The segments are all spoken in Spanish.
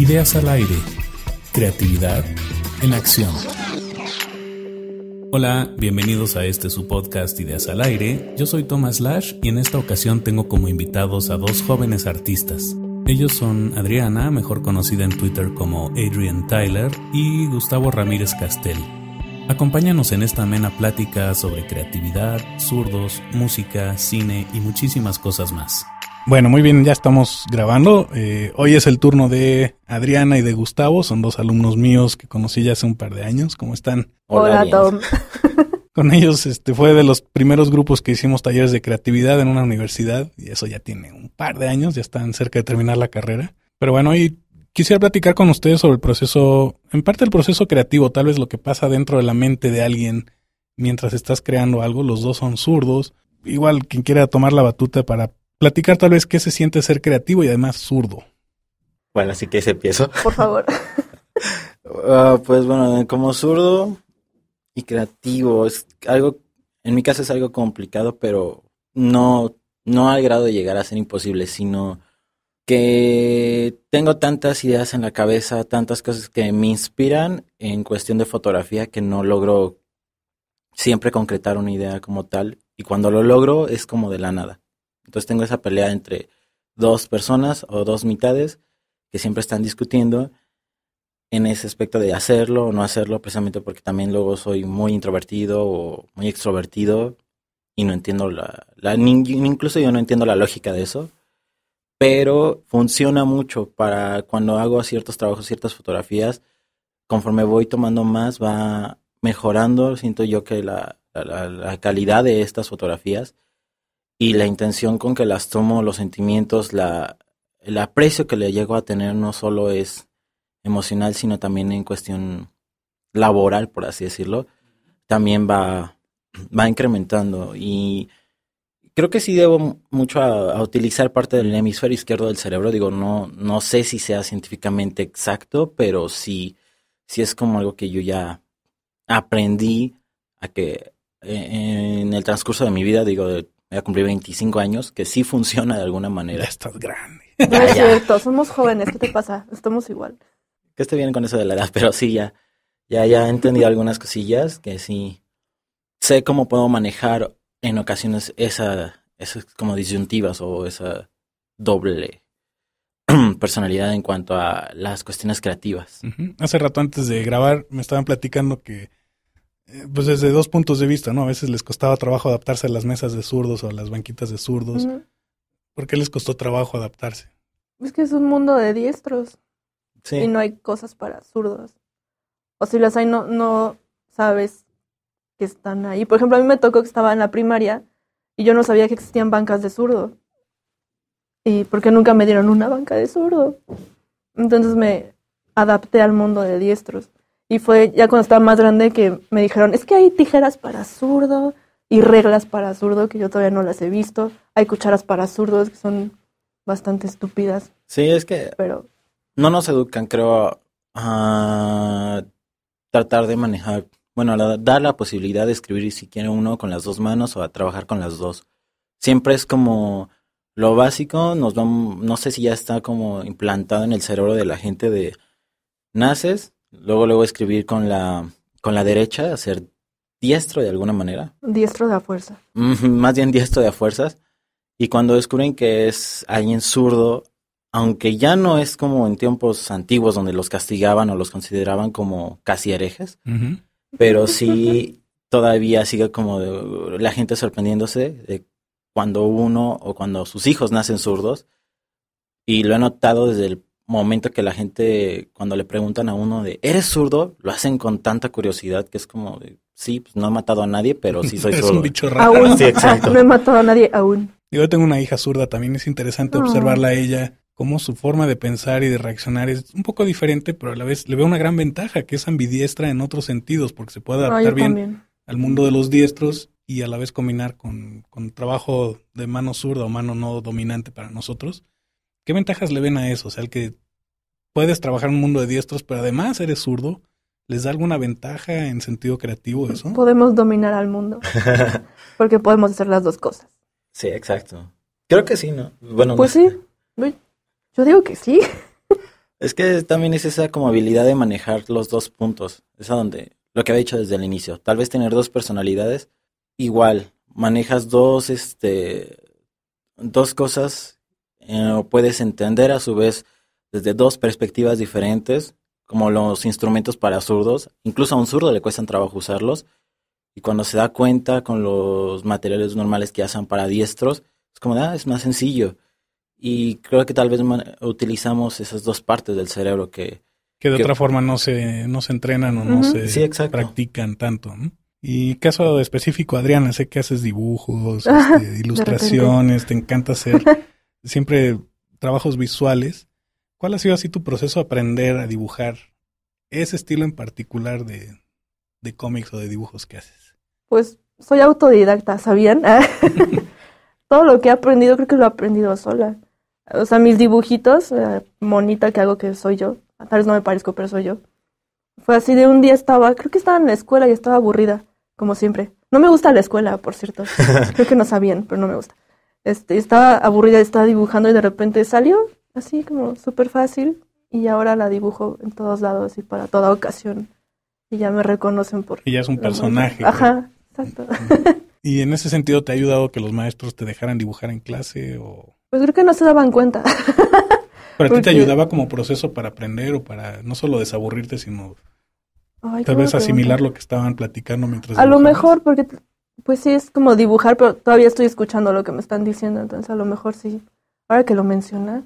Ideas al aire. Creatividad en acción. Hola, bienvenidos a este su podcast Ideas al aire. Yo soy Thomas Lash y en esta ocasión tengo como invitados a dos jóvenes artistas. Ellos son Adriana, mejor conocida en Twitter como Adrian Tyler, y Gustavo Ramírez Castel. Acompáñanos en esta amena plática sobre creatividad, zurdos, música, cine y muchísimas cosas más. Bueno, muy bien, ya estamos grabando. Eh, hoy es el turno de Adriana y de Gustavo. Son dos alumnos míos que conocí ya hace un par de años. ¿Cómo están? Hola, Tom. Con ellos este, fue de los primeros grupos que hicimos talleres de creatividad en una universidad y eso ya tiene un par de años, ya están cerca de terminar la carrera. Pero bueno, hoy quisiera platicar con ustedes sobre el proceso, en parte el proceso creativo, tal vez lo que pasa dentro de la mente de alguien mientras estás creando algo. Los dos son zurdos. Igual quien quiera tomar la batuta para platicar tal vez qué se siente ser creativo y además zurdo. Bueno, así que se empiezo. Por favor. Ah, pues bueno, como zurdo y creativo, es algo, en mi caso es algo complicado, pero no, no al grado de llegar a ser imposible, sino que tengo tantas ideas en la cabeza, tantas cosas que me inspiran en cuestión de fotografía que no logro siempre concretar una idea como tal. Y cuando lo logro es como de la nada. Entonces tengo esa pelea entre dos personas o dos mitades que siempre están discutiendo en ese aspecto de hacerlo o no hacerlo, precisamente porque también luego soy muy introvertido o muy extrovertido y no entiendo la, incluso yo no entiendo la lógica de eso, pero funciona mucho para cuando hago ciertos trabajos, ciertas fotografías, conforme voy tomando más va mejorando, siento yo que la calidad de estas fotografías y la intención con que las tomo, los sentimientos, la, el aprecio que le llego a tener no solo es emocional, sino también en cuestión laboral, por así decirlo, también va, va incrementando. Y creo que sí debo mucho a, utilizar parte del hemisferio izquierdo del cerebro. Digo, no, no sé si sea científicamente exacto, pero sí, sí es como algo que yo ya aprendí a que eh, en el transcurso de mi vida, digo, voy a cumplir 25 años, que sí funciona de alguna manera. Ya estás grande. No es cierto, somos jóvenes, ¿qué te pasa? Estamos igual. Que esté bien con eso de la edad, pero sí, ya, ya, ya he entendido algunas cosillas que sí sé cómo puedo manejar en ocasiones esa, esas como disyuntivas o esa doble personalidad en cuanto a las cuestiones creativas. Hace rato antes de grabar me estaban platicando que eh, pues desde dos puntos de vista, ¿no? A veces les costaba trabajo adaptarse a las mesas de zurdos o a las banquitas de zurdos. ¿Por qué les costó trabajo adaptarse? Es que es un mundo de diestros. Sí. Y no hay cosas para zurdos. O si las hay, no, no sabes que están ahí. Por ejemplo, a mí me tocó que estaba en la primaria y yo no sabía que existían bancas de zurdo. Y porque nunca me dieron una banca de zurdo. Entonces me adapté al mundo de diestros. Y fue ya cuando estaba más grande que me dijeron, es que hay tijeras para zurdo y reglas para zurdo que yo todavía no las he visto. Hay cucharas para zurdos que son bastante estúpidas. Sí, es que pero no nos educan, creo, a tratar de manejar, bueno, la, dar la posibilidad de escribir si quiere uno con las dos manos o a trabajar con las dos. Siempre es como lo básico, nos no sé si ya está como implantado en el cerebro de la gente de naces, Luego, luego escribir con la, con la derecha, hacer diestro de alguna manera. Diestro de a fuerza. Más bien diestro de a fuerzas. Y cuando descubren que es alguien zurdo, aunque ya no es como en tiempos antiguos donde los castigaban o los consideraban como casi herejes, pero sí todavía sigue como la gente sorprendiéndose cuando uno o cuando sus hijos nacen zurdos. Y lo he notado desde el momento que la gente, cuando le preguntan a uno de, ¿eres zurdo? Lo hacen con tanta curiosidad que es como, sí, pues no he matado a nadie, pero sí soy zurdo. raro. no he matado a nadie aún. Yo tengo una hija zurda, también es interesante ah. observarla a ella, cómo su forma de pensar y de reaccionar es un poco diferente, pero a la vez le veo una gran ventaja, que es ambidiestra en otros sentidos, porque se puede ah, adaptar bien al mundo de los diestros y a la vez combinar con, con trabajo de mano zurda o mano no dominante para nosotros ¿Qué ventajas le ven a eso? O sea, el que puedes trabajar en un mundo de diestros, pero además eres zurdo, ¿les da alguna ventaja en sentido creativo eso? Podemos dominar al mundo, porque podemos hacer las dos cosas. Sí, exacto. Creo que sí, ¿no? Bueno, pues sí, yo digo que sí. Es que también es esa como habilidad de manejar los dos puntos, es donde lo que había dicho desde el inicio, tal vez tener dos personalidades, igual, manejas dos, este, dos cosas eh, puedes entender a su vez desde dos perspectivas diferentes, como los instrumentos para zurdos. Incluso a un zurdo le cuesta trabajo usarlos. Y cuando se da cuenta con los materiales normales que hacen para diestros, es como, ah, es más sencillo. Y creo que tal vez utilizamos esas dos partes del cerebro que... Que de otra forma no se, no se entrenan o no se practican tanto. Y caso específico, Adriana, sé que haces dibujos, este, ilustraciones, te encanta hacer siempre trabajos visuales. ¿Cuál ha sido así tu proceso de aprender a dibujar ese estilo en particular de, de cómics o de dibujos que haces? Pues soy autodidacta, ¿sabían? Todo lo que he aprendido creo que lo he aprendido sola. O sea, mis dibujitos, monita que hago que soy yo, tal vez no me parezco, pero soy yo. Fue así de un día estaba, creo que estaba en la escuela y estaba aburrida, como siempre. No me gusta la escuela, por cierto. creo que no sabían, pero no me gusta. Este, estaba aburrida, estaba dibujando y de repente salió así como súper fácil y ahora la dibujo en todos lados y para toda ocasión y ya me reconocen por... Y ya es un personaje. Ajá, exacto. ¿Y en ese sentido te ha ayudado que los maestros te dejaran dibujar en clase o...? Pues creo que no se daban cuenta. ¿Pero ti te ayudaba como proceso para aprender o para no solo desaburrirte, sino tal vez asimilar lo que estaban platicando mientras... A lo mejor, porque pues sí, es como dibujar, pero todavía estoy escuchando lo que me están diciendo, entonces a lo mejor sí, ahora que lo mencionas,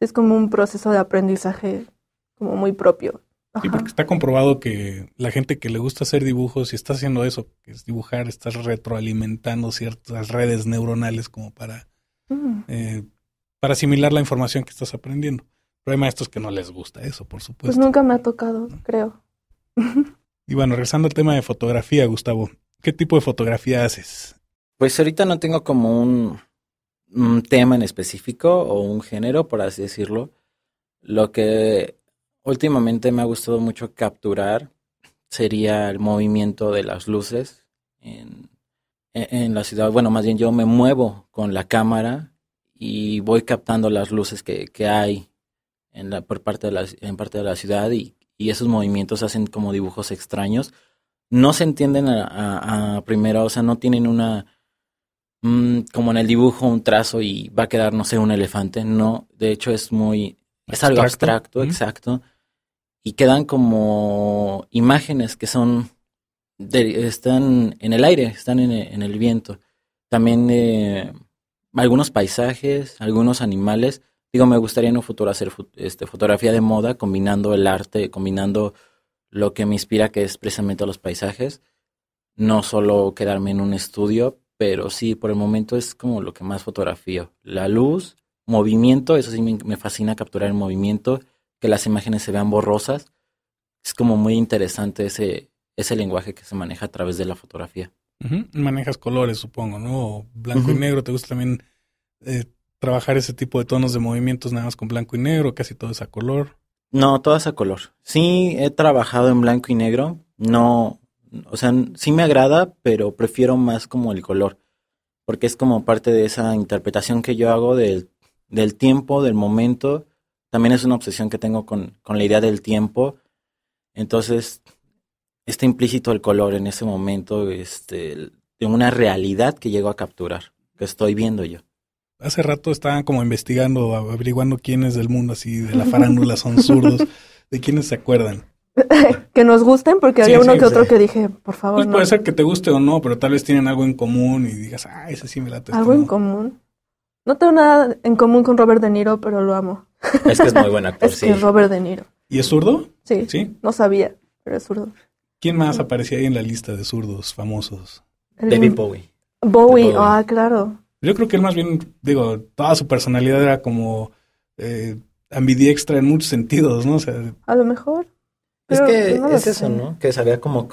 es como un proceso de aprendizaje como muy propio. Sí, porque está comprobado que la gente que le gusta hacer dibujos y si está haciendo eso, que es dibujar, estás retroalimentando ciertas redes neuronales como para, mm. eh, para asimilar la información que estás aprendiendo. Pero hay es que no les gusta eso, por pues supuesto. Pues nunca me ha tocado, creo. Y bueno, regresando al tema de fotografía, Gustavo, ¿Qué tipo de fotografía haces? Pues ahorita no tengo como un, tema en específico o un género, por así decirlo. Lo que últimamente me ha gustado mucho capturar sería el movimiento de las luces en, e-, la ciudad. Bueno, más bien yo me muevo con la cámara y voy captando las luces que, hay en la, por parte de la, en parte de la ciudad y, y esos movimientos hacen como dibujos extraños no se entienden a, primera, o sea, no tienen una mm, como en el dibujo un trazo y va a quedar, no sé, un elefante. No, de hecho es muy, es algo abstracto, exacto. Y quedan como imágenes que son, están en el aire, están en, el viento. También eh, algunos paisajes, algunos animales. Digo, me gustaría en un futuro hacer este, fotografía de moda combinando el arte, combinando lo que me inspira, que es precisamente los paisajes. No solo quedarme en un estudio, pero sí, por el momento es como lo que más fotografío. La luz, movimiento, eso sí me, fascina capturar el movimiento, que las imágenes se vean borrosas. Es como muy interesante ese, ese lenguaje que se maneja a través de la fotografía. Manejas colores, supongo, ¿no? Blanco y negro, ¿te gusta también eh, trabajar ese tipo de tonos de movimientos nada más con blanco y negro? Casi todo es a color. No, todas a color. Sí, he trabajado en blanco y negro. No, o sea, sí me agrada, pero prefiero más como el color, porque es como parte de esa interpretación que yo hago del, del tiempo, del momento. También es una obsesión que tengo con, con la idea del tiempo. Entonces, está implícito el color en ese momento, este, de una realidad que llego a capturar, que estoy viendo yo hace rato estaban como investigando, averiguando quiénes del mundo así de la farándula son zurdos, de quiénes se acuerdan. que nos gusten, porque había uno que otro que dije, por favor. Pues no. puede ser que te guste o no, pero tal vez tienen algo en común y digas, ah, ese sí me late. Este, algo en común. No tengo nada en común con Robert De Niro, pero lo amo. Es que es muy buen actor, sí. Robert De Niro. ¿Y es zurdo? Sí. Sí. No sabía, pero es zurdo. ¿Quién más aparecía ahí en la lista de zurdos famosos? David Bowie. Bowie, ah, claro. Yo creo que él más bien, digo, toda su personalidad era como eh, extra en muchos sentidos, ¿no? O sea, a lo mejor. Es que pues, es eso, ¿no? Que sabía como,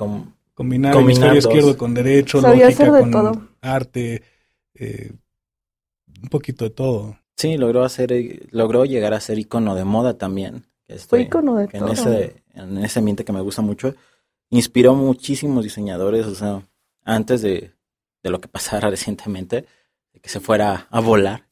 combinar, izquierdo con derecho, lógica con arte, eh, un poquito de todo. Sí, logró hacer, eh, logró llegar a ser icono de moda también. Este, Fue icono de en Ese, en ese ambiente que me gusta mucho, inspiró muchísimos diseñadores, o sea, antes de, de lo que pasara recientemente que se fuera a volar.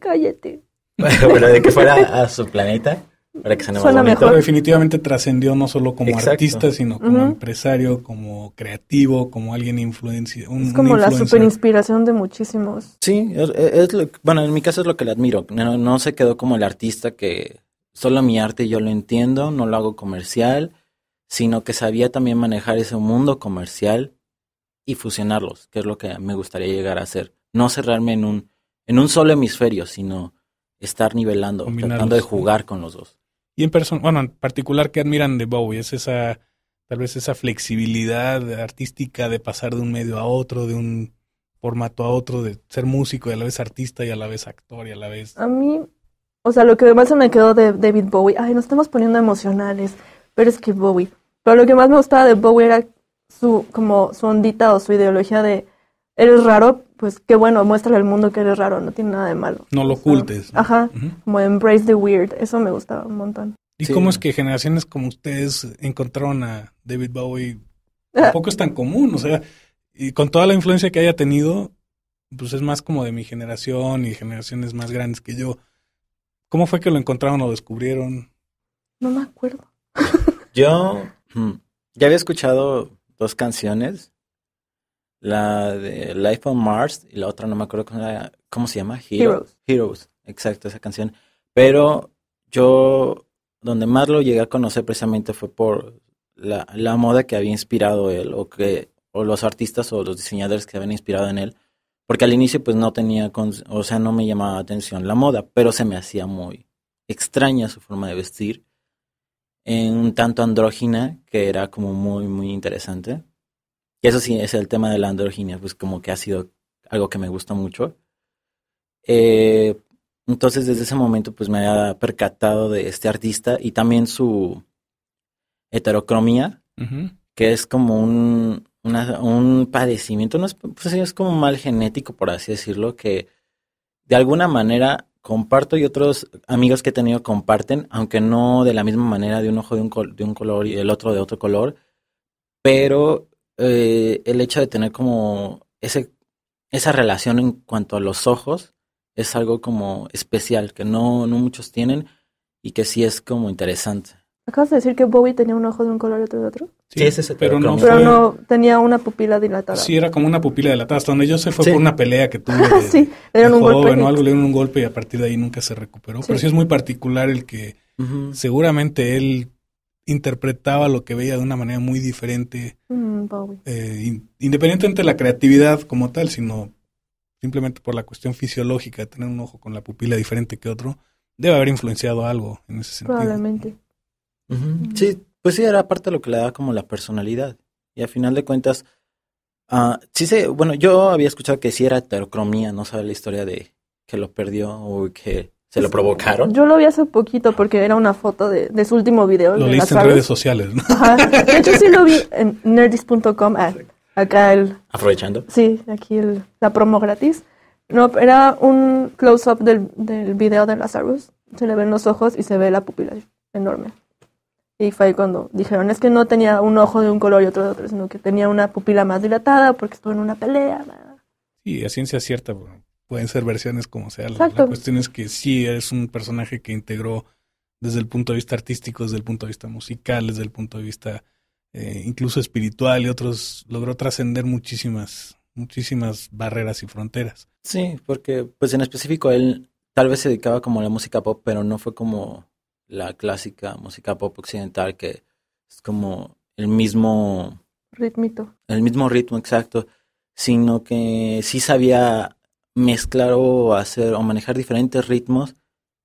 cállate. bueno, de que fuera a su planeta. Para que se Suena mejor. Definitivamente trascendió no solo como artista, sino como empresario, como creativo, como alguien influenciado. es como la super inspiración de muchísimos. Sí, es, bueno, en mi caso es lo que le admiro. no se quedó como el artista que solo mi arte yo lo entiendo, no lo hago comercial, sino que sabía también manejar ese mundo comercial y fusionarlos, que es lo que me gustaría llegar a hacer no cerrarme en un, en un solo hemisferio, sino estar nivelando, tratando de jugar con los dos. Y en persona, bueno, en particular, que admiran de Bowie? Es esa, tal vez esa flexibilidad artística de pasar de un medio a otro, de un formato a otro, de ser músico y a la vez artista y a la vez actor y a la vez... A mí, o sea, lo que más se me quedó de David Bowie, ay, nos estamos poniendo emocionales, pero es que Bowie. Pero lo que más me gustaba de Bowie era su, como su ondita o su ideología de, eres raro, pues qué bueno, muestra al mundo que eres raro, no tiene nada de malo. No lo ocultes. Ajá, como embrace the weird, eso me gustaba un montón. ¿Y cómo es que generaciones como ustedes encontraron a David Bowie? Ah. Tampoco es tan común, o sea, y con toda la influencia que haya tenido, pues es más como de mi generación y generaciones más grandes que yo. ¿Cómo fue que lo encontraron o descubrieron? No me acuerdo. yo hmm, ya había escuchado dos canciones la de Life on Mars y la otra no me acuerdo cómo, se llama, Heroes. Heroes, exacto, esa canción. Pero yo, donde más lo llegué a conocer precisamente fue por la, moda que había inspirado él o que o los artistas o los diseñadores que habían inspirado en él, porque al inicio pues no tenía, o sea, no me llamaba atención la moda, pero se me hacía muy extraña su forma de vestir, en un tanto andrógina, que era como muy, muy interesante. Y eso sí, es el tema de la androginia, pues como que ha sido algo que me gusta mucho. Eh, entonces desde ese momento pues me había percatado de este artista y también su heterocromía, que es como un, padecimiento, no es, pues, es como mal genético, por así decirlo, que de alguna manera comparto y otros amigos que he tenido comparten, aunque no de la misma manera de un ojo de un, de un color y el otro de otro color, pero eh, el hecho de tener como ese, esa relación en cuanto a los ojos es algo como especial, que no, no muchos tienen y que sí es como interesante. ¿Acabas de decir que Bowie tenía un ojo de un color y otro de otro? Sí, ese pero, no, pero no tenía una pupila dilatada. Sí, era como una pupila dilatada. Hasta donde yo sé fue por una pelea que tuvo. sí, un golpe. algo, le dieron un golpe y a partir de ahí nunca se recuperó. Pero sí es muy particular el que seguramente él interpretaba lo que veía de una manera muy diferente, mm, eh, independientemente de la creatividad como tal, sino simplemente por la cuestión fisiológica de tener un ojo con la pupila diferente que otro, debe haber influenciado algo en ese sentido. Probablemente. Mm. Sí, pues sí, era parte de lo que le daba como la personalidad. Y a final de cuentas, ah, sí sé, bueno, yo había escuchado que sí era heterocromía, no sabe la historia de que lo perdió o que ¿Se lo provocaron? Yo lo vi hace poquito porque era una foto de, su último video. Lo viste en redes sociales, ¿no? De hecho, sí lo vi en nerdis.com. Ah, acá el. Aprovechando. Sí, aquí el, la promo gratis. No, era un close-up del, del, video de Lazarus. Se le ven los ojos y se ve la pupila enorme. Y fue ahí cuando dijeron: es que no tenía un ojo de un color y otro de otro, sino que tenía una pupila más dilatada porque estuvo en una pelea. Sí, a ciencia cierta, pues pueden ser versiones como sea. La, cuestión es que sí es un personaje que integró desde el punto de vista artístico, desde el punto de vista musical, desde el punto de vista eh, incluso espiritual y otros, logró trascender muchísimas, muchísimas barreras y fronteras. Sí, porque pues en específico él tal vez se dedicaba como a la música pop, pero no fue como la clásica música pop occidental que es como el mismo ritmito. El mismo ritmo, exacto, sino que sí sabía mezclar o hacer o manejar diferentes ritmos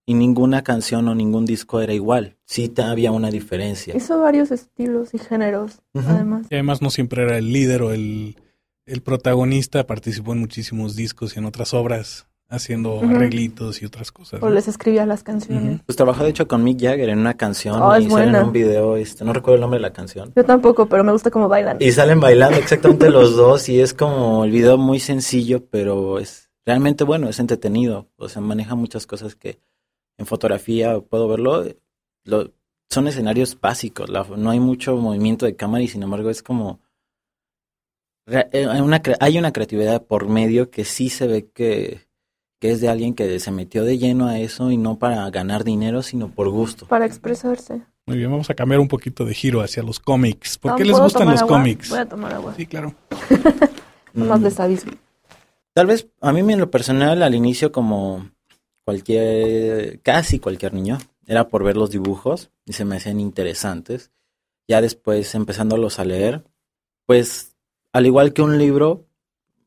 y ninguna canción o ningún disco era igual. Sí había una diferencia. Hizo varios estilos y géneros, además. Y además no siempre era el líder o el, el, protagonista, participó en muchísimos discos y en otras obras, haciendo arreglitos y otras cosas. O les escribía las canciones. Pues trabajó de hecho con Mick Jagger en una canción oh, y en un video, este, no recuerdo el nombre de la canción. Yo tampoco, pero me gusta cómo bailan. Y salen bailando exactamente los dos y es como el video muy sencillo, pero es realmente bueno, es entretenido, o sea, maneja muchas cosas que en fotografía puedo verlo, son escenarios básicos, no hay mucho movimiento de cámara y sin embargo es como... Eh, hay una, hay una creatividad por medio que sí se ve que, es de alguien que se metió de lleno a eso y no para ganar dinero, sino por gusto. Para expresarse. Muy bien, vamos a cambiar un poquito de giro hacia los cómics. ¿Por qué les gustan los cómics? Voy a tomar agua. Sí, claro. Más de mm. sadismo. Tal vez a mí en lo personal al inicio como cualquier, casi cualquier niño, era por ver los dibujos y se me hacían interesantes. Ya después empezándolos a leer, pues al igual que un libro,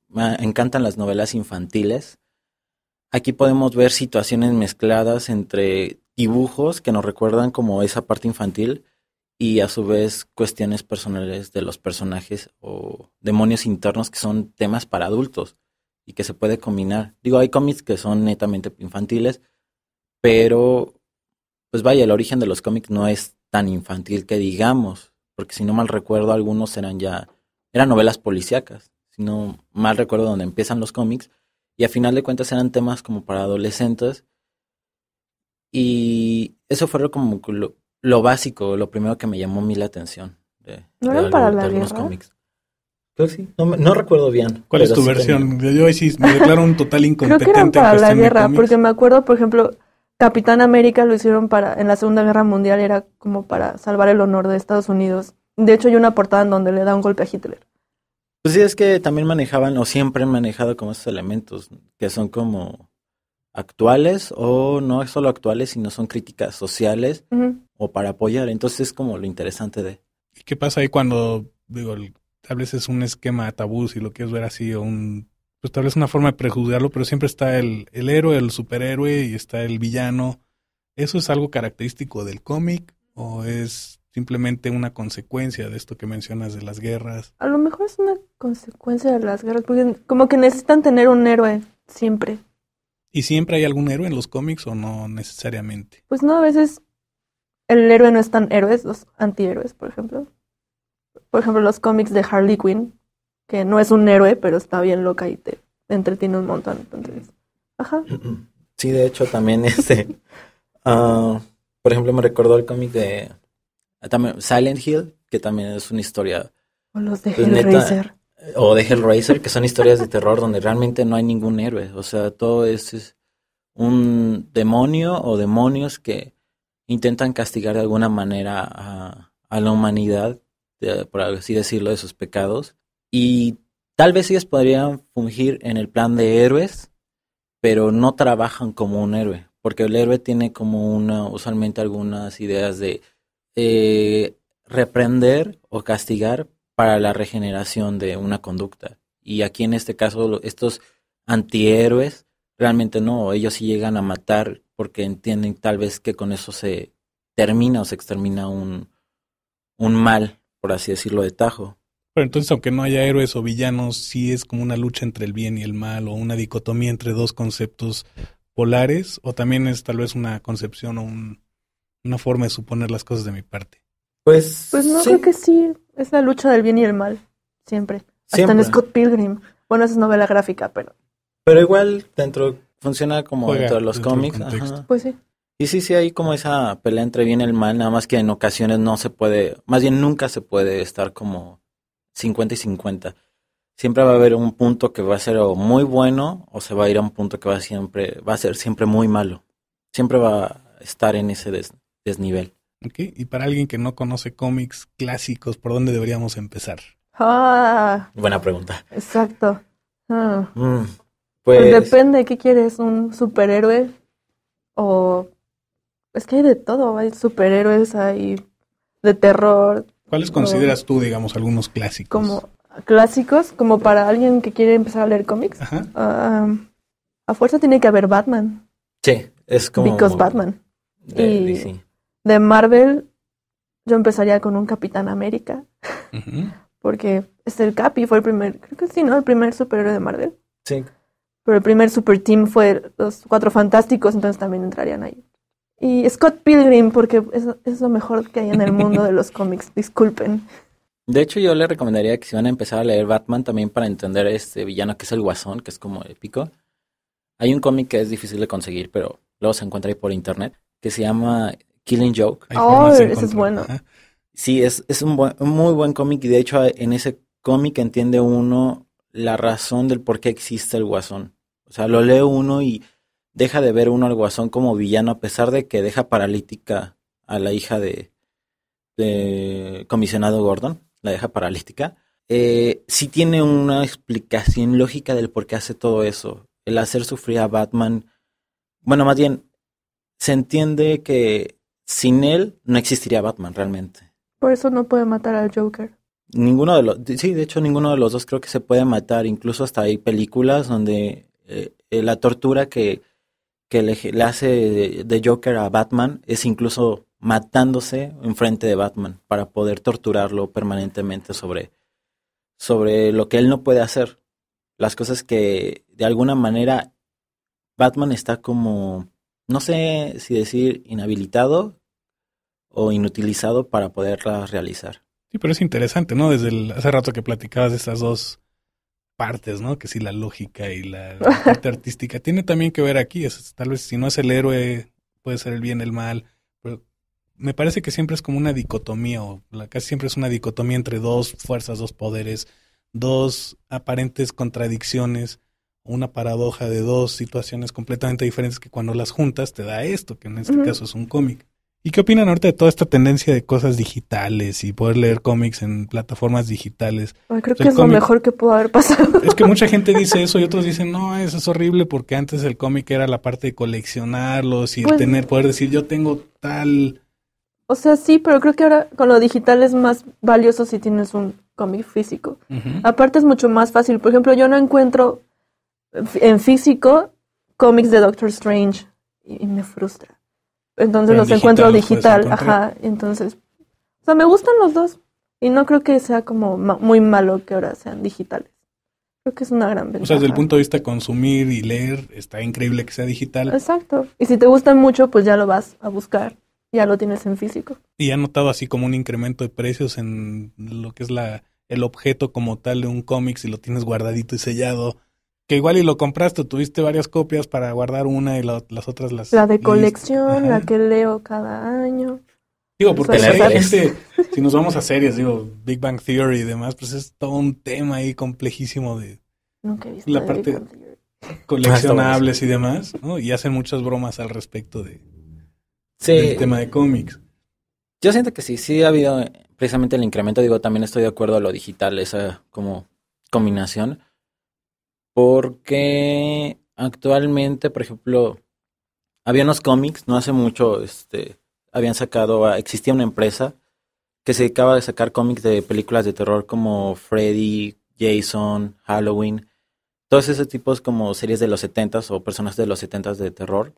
me encantan las novelas infantiles. Aquí podemos ver situaciones mezcladas entre dibujos que nos recuerdan como esa parte infantil y a su vez cuestiones personales de los personajes o demonios internos que son temas para adultos y que se puede combinar. Digo, hay cómics que son netamente infantiles, pero pues vaya, el origen de los cómics no es tan infantil que digamos, porque si no mal recuerdo, algunos eran ya, eran novelas policíacas, si no mal recuerdo donde empiezan los cómics, y a final de cuentas eran temas como para adolescentes, y eso fue como lo, básico, lo primero que me llamó a mí la atención. De, ¿No para la Los cómics. Pues no, recuerdo bien. ¿Cuál es tu versión? Yo me declaro un total incompetente. Creo que eran para la guerra, porque me acuerdo, por ejemplo, Capitán América lo hicieron para, en la Segunda Guerra Mundial, era como para salvar el honor de Estados Unidos. De hecho, hay una portada en donde le da un golpe a Hitler. Pues sí, es que también manejaban, o siempre han manejado como esos elementos que son como actuales o no solo actuales, sino son críticas sociales o para apoyar. Entonces es como lo interesante de... ¿Y qué pasa ahí cuando, digo, el Tal vez es un esquema tabú, si lo quieres ver así, o un, pues vez una forma de prejuzgarlo, pero siempre está el, el héroe, el superhéroe y está el villano. ¿Eso es algo característico del cómic o es simplemente una consecuencia de esto que mencionas de las guerras? A lo mejor es una consecuencia de las guerras, porque como que necesitan tener un héroe siempre. ¿Y siempre hay algún héroe en los cómics o no necesariamente? Pues no, a veces el héroe no es tan héroe, los antihéroes, por ejemplo. Por ejemplo, los cómics de Harley Quinn, que no es un héroe, pero está bien loca y te entretiene un montón. Entonces, ajá. Sí, de hecho, también este. Ah, por ejemplo, me recordó el cómic de Silent Hill, que también es una historia. O los de pues, Hellraiser. o de Hellraiser, que son historias de terror donde realmente no hay ningún héroe. O sea, todo es, un demonio o demonios que intentan castigar de alguna manera a la humanidad por así decirlo, de sus pecados. Y tal vez ellos podrían fungir en el plan de héroes, pero no trabajan como un héroe, porque el héroe tiene como una, usualmente algunas ideas de eh, reprender o castigar para la regeneración de una conducta. Y aquí en este caso, estos antihéroes realmente no, ellos sí llegan a matar porque entienden tal vez que con eso se termina o se extermina un mal por así decirlo, de tajo. Pero entonces, aunque no haya héroes o villanos, sí es como una lucha entre el bien y el mal o una dicotomía entre dos conceptos polares, o también es tal vez una concepción o un, una forma de suponer las cosas de mi parte. Pues, pues no creo que sí, es la lucha del bien y el mal, siempre. Hasta en Scott Pilgrim. Bueno, esa es novela gráfica, pero. Pero igual dentro funciona como dentro de los cómics. Pues sí. Y sí, sí, hay como esa pelea entre bien y el mal, nada más que en ocasiones no se puede, más bien nunca se puede estar como 50 y 50. Siempre va a haber un punto que va a ser muy bueno o se va a ir a un punto que va a, siempre, va a ser siempre muy malo. Siempre va a estar en ese desnivel. Ok, y para alguien que no conoce cómics clásicos, ¿por dónde deberíamos empezar? Ah. Buena pregunta. Exacto. Ah. Mm, pues, pues depende, ¿qué quieres? ¿Un superhéroe o es que hay de todo, hay superhéroes, hay de terror. ¿Cuáles consideras tú, digamos, algunos clásicos? Como clásicos, como para alguien que quiere empezar a leer cómics. Ah, a fuerza tiene que haber Batman. Sí, es como... Because Batman. y de Marvel, yo empezaría con un Capitán América. Porque es el Capi, fue el primer, creo que sí, ¿no? El primer superhéroe de Marvel. Sí. Pero el primer super team fue los Cuatro Fantásticos, entonces también entrarían ahí. Y Scott Pilgrim, porque es, lo mejor que hay en el mundo de los cómics, disculpen. De hecho, yo le recomendaría que si van a empezar a leer Batman también para entender este villano que es el Guasón, que es como épico. Hay un cómic que es difícil de conseguir, pero luego se encuentra ahí por internet, que se llama Killing Joke. Oh, ese es bueno. Sí, es, un, muy buen cómic y de hecho en ese cómic entiende uno la razón del por qué existe el Guasón. O sea, lo lee uno y deja de ver uno al guasón como villano a pesar de que deja paralítica a la hija de, comisionado Gordon, la deja paralítica. Eh, si tiene una explicación lógica del por qué hace todo eso. El hacer sufrir a Batman. Bueno, más bien, se entiende que sin él no existiría Batman realmente. Por eso no puede matar al Joker. Ninguno de los, sí, de hecho ninguno de los dos creo que se puede matar. Incluso hasta hay películas donde eh, eh, la tortura que que le, hace de, Joker a Batman es incluso matándose enfrente de Batman para poder torturarlo permanentemente sobre, sobre lo que él no puede hacer. Las cosas que de alguna manera Batman está como, no sé si decir inhabilitado o inutilizado para poderlas realizar. Sí, pero es interesante, ¿no? Desde hace rato que platicabas de estas dos partes, ¿no? Que sí, la lógica y la, parte artística tiene también que ver aquí. Es, tal vez si no es el héroe, puede ser el bien, el mal. Pero me parece que siempre es como una dicotomía, o casi siempre es una dicotomía entre dos fuerzas, dos poderes, dos aparentes contradicciones, una paradoja de dos situaciones completamente diferentes que cuando las juntas te da esto, que en este caso es un cómic. ¿Y qué opinan ahorita de toda esta tendencia de cosas digitales y poder leer cómics en plataformas digitales? creo que es lo mejor que pudo haber pasado. Es que mucha gente dice eso y otros dicen, no, eso es horrible porque antes el cómic era la parte de coleccionarlos pues y tener, poder decir, yo tengo tal... O sea, sí, pero creo que ahora con lo digital es más valioso si tienes un cómic físico. Aparte es mucho más fácil. Por ejemplo, yo no encuentro en físico cómics de Doctor Strange y me frustra entonces los encuentro digital, ajá, entonces, o sea, me gustan los dos y no creo que sea como muy malo que ahora sean digitales. Creo que es una gran ventaja. O sea, desde el punto de vista consumir y leer, está increíble que sea digital. Exacto. Y si te gustan mucho, pues ya lo vas a buscar, ya lo tienes en físico. ¿Y ha notado así como un incremento de precios en lo que es la el objeto como tal de un cómic si lo tienes guardadito y sellado? que igual y lo compraste, tuviste varias copias para guardar una y las otras las... La de colección, la que leo cada año. Digo, porque pues, si nos vamos a series, digo, Big Bang Theory y demás, pues es todo un tema ahí complejísimo de... la parte coleccionables y demás, ¿no? Y hacen muchas bromas al respecto de, del tema de cómics. Yo siento que sí, sí ha habido precisamente el incremento, digo, también estoy de acuerdo a lo digital, esa como combinación porque actualmente, por ejemplo, había unos cómics, no hace mucho, este, habían sacado, ah, existía una empresa que se dedicaba a sacar cómics de películas de terror como Freddy, Jason, Halloween, todos esos tipos como series de los 70s o personas de los 70s de terror.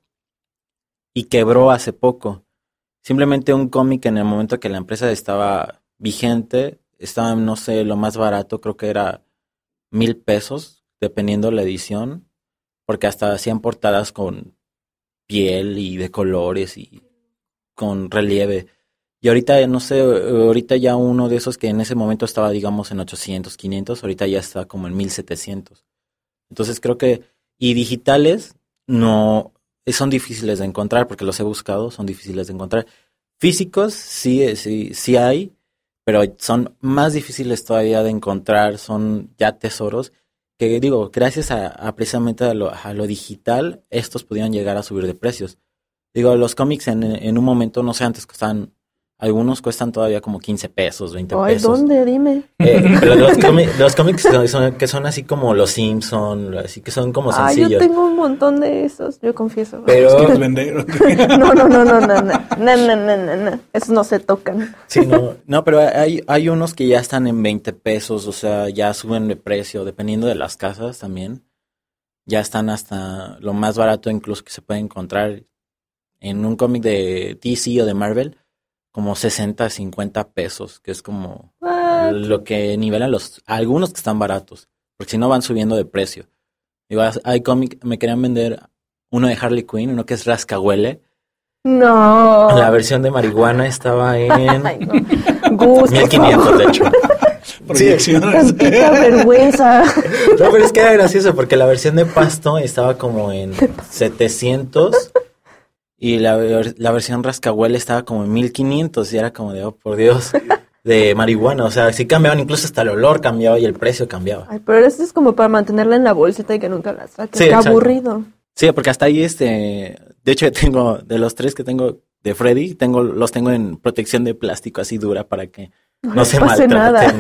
Y quebró hace poco. Simplemente un cómic en el momento que la empresa estaba vigente, estaba, no sé, lo más barato, creo que era mil pesos, dependiendo la edición, porque hasta hacían portadas con piel y de colores y con relieve. Y ahorita, no sé, ahorita ya uno de esos que en ese momento estaba, digamos, en 800, 500, ahorita ya está como en 1700. Entonces creo que, y digitales, no, son difíciles de encontrar, porque los he buscado, son difíciles de encontrar. Físicos, sí, sí, sí hay, pero son más difíciles todavía de encontrar, son ya tesoros digo, gracias a, precisamente a lo, a lo, digital, estos pudieron llegar a subir de precios. Digo, los cómics en, un momento, no sé, antes que estaban algunos cuestan todavía como 15 pesos, 20 Ay, pesos. ¿Dónde? Dime. los, cómics que son así como Los Simpson, así que son como sencillos. yo tengo un montón de esos, yo confieso. Pero... no, no, no, no, no, no, no, no, no, no, esos no se tocan. Sí, no, no, pero hay, hay unos que ya están en 20 pesos, o sea, ya suben de precio, dependiendo de las casas también. Ya están hasta lo más barato incluso que se puede encontrar en un cómic de DC o de Marvel como 60, 50 pesos, que es como lo que nivelan los, algunos que están baratos, porque si no van subiendo de precio. Y hay cómic, me querían vender uno de Harley Quinn, uno que es Rascahuele. No. La versión de marihuana estaba en Ay, 1500, de hecho. Sí, vergüenza. No, pero es que era gracioso porque la versión de Pasto estaba como en 700 y la, la versión rascahuela estaba como en 1500 y era como de, oh, por Dios, de marihuana. O sea, sí cambiaban, incluso hasta el olor cambiaba y el precio cambiaba. Ay, pero eso es como para mantenerla en la bolsita y que nunca la saques. Qué aburrido. Sí, porque hasta ahí, este, de hecho tengo, de los tres que tengo de Freddy, tengo, los tengo en protección de plástico así dura para que no, no se maltraten.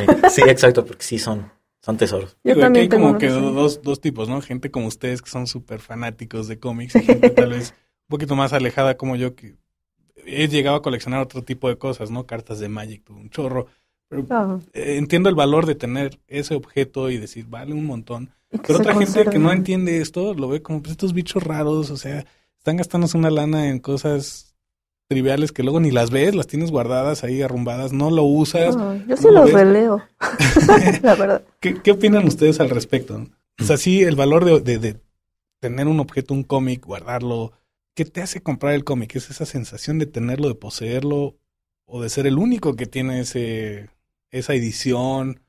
Nada. Sí, exacto, porque sí son son tesoros. Yo también aquí hay como que dos, dos, tipos, ¿no? Gente como ustedes que son súper fanáticos de cómics y gente tal vez un poquito más alejada como yo, que he llegado a coleccionar otro tipo de cosas, ¿no? Cartas de Magic, un chorro. Pero eh, entiendo el valor de tener ese objeto y decir, vale un montón. Pero otra gente que no entiende esto lo ve como pues, estos bichos raros, o sea, están gastándose una lana en cosas triviales que luego ni las ves, las tienes guardadas ahí arrumbadas, no lo usas. yo sí los releo, la verdad. ¿Qué, opinan ustedes al respecto? O sea, sí, el valor de tener un objeto, un cómic, guardarlo, ¿Qué te hace comprar el cómic? ¿Es esa sensación de tenerlo, de poseerlo, o de ser el único que tiene ese, esa edición,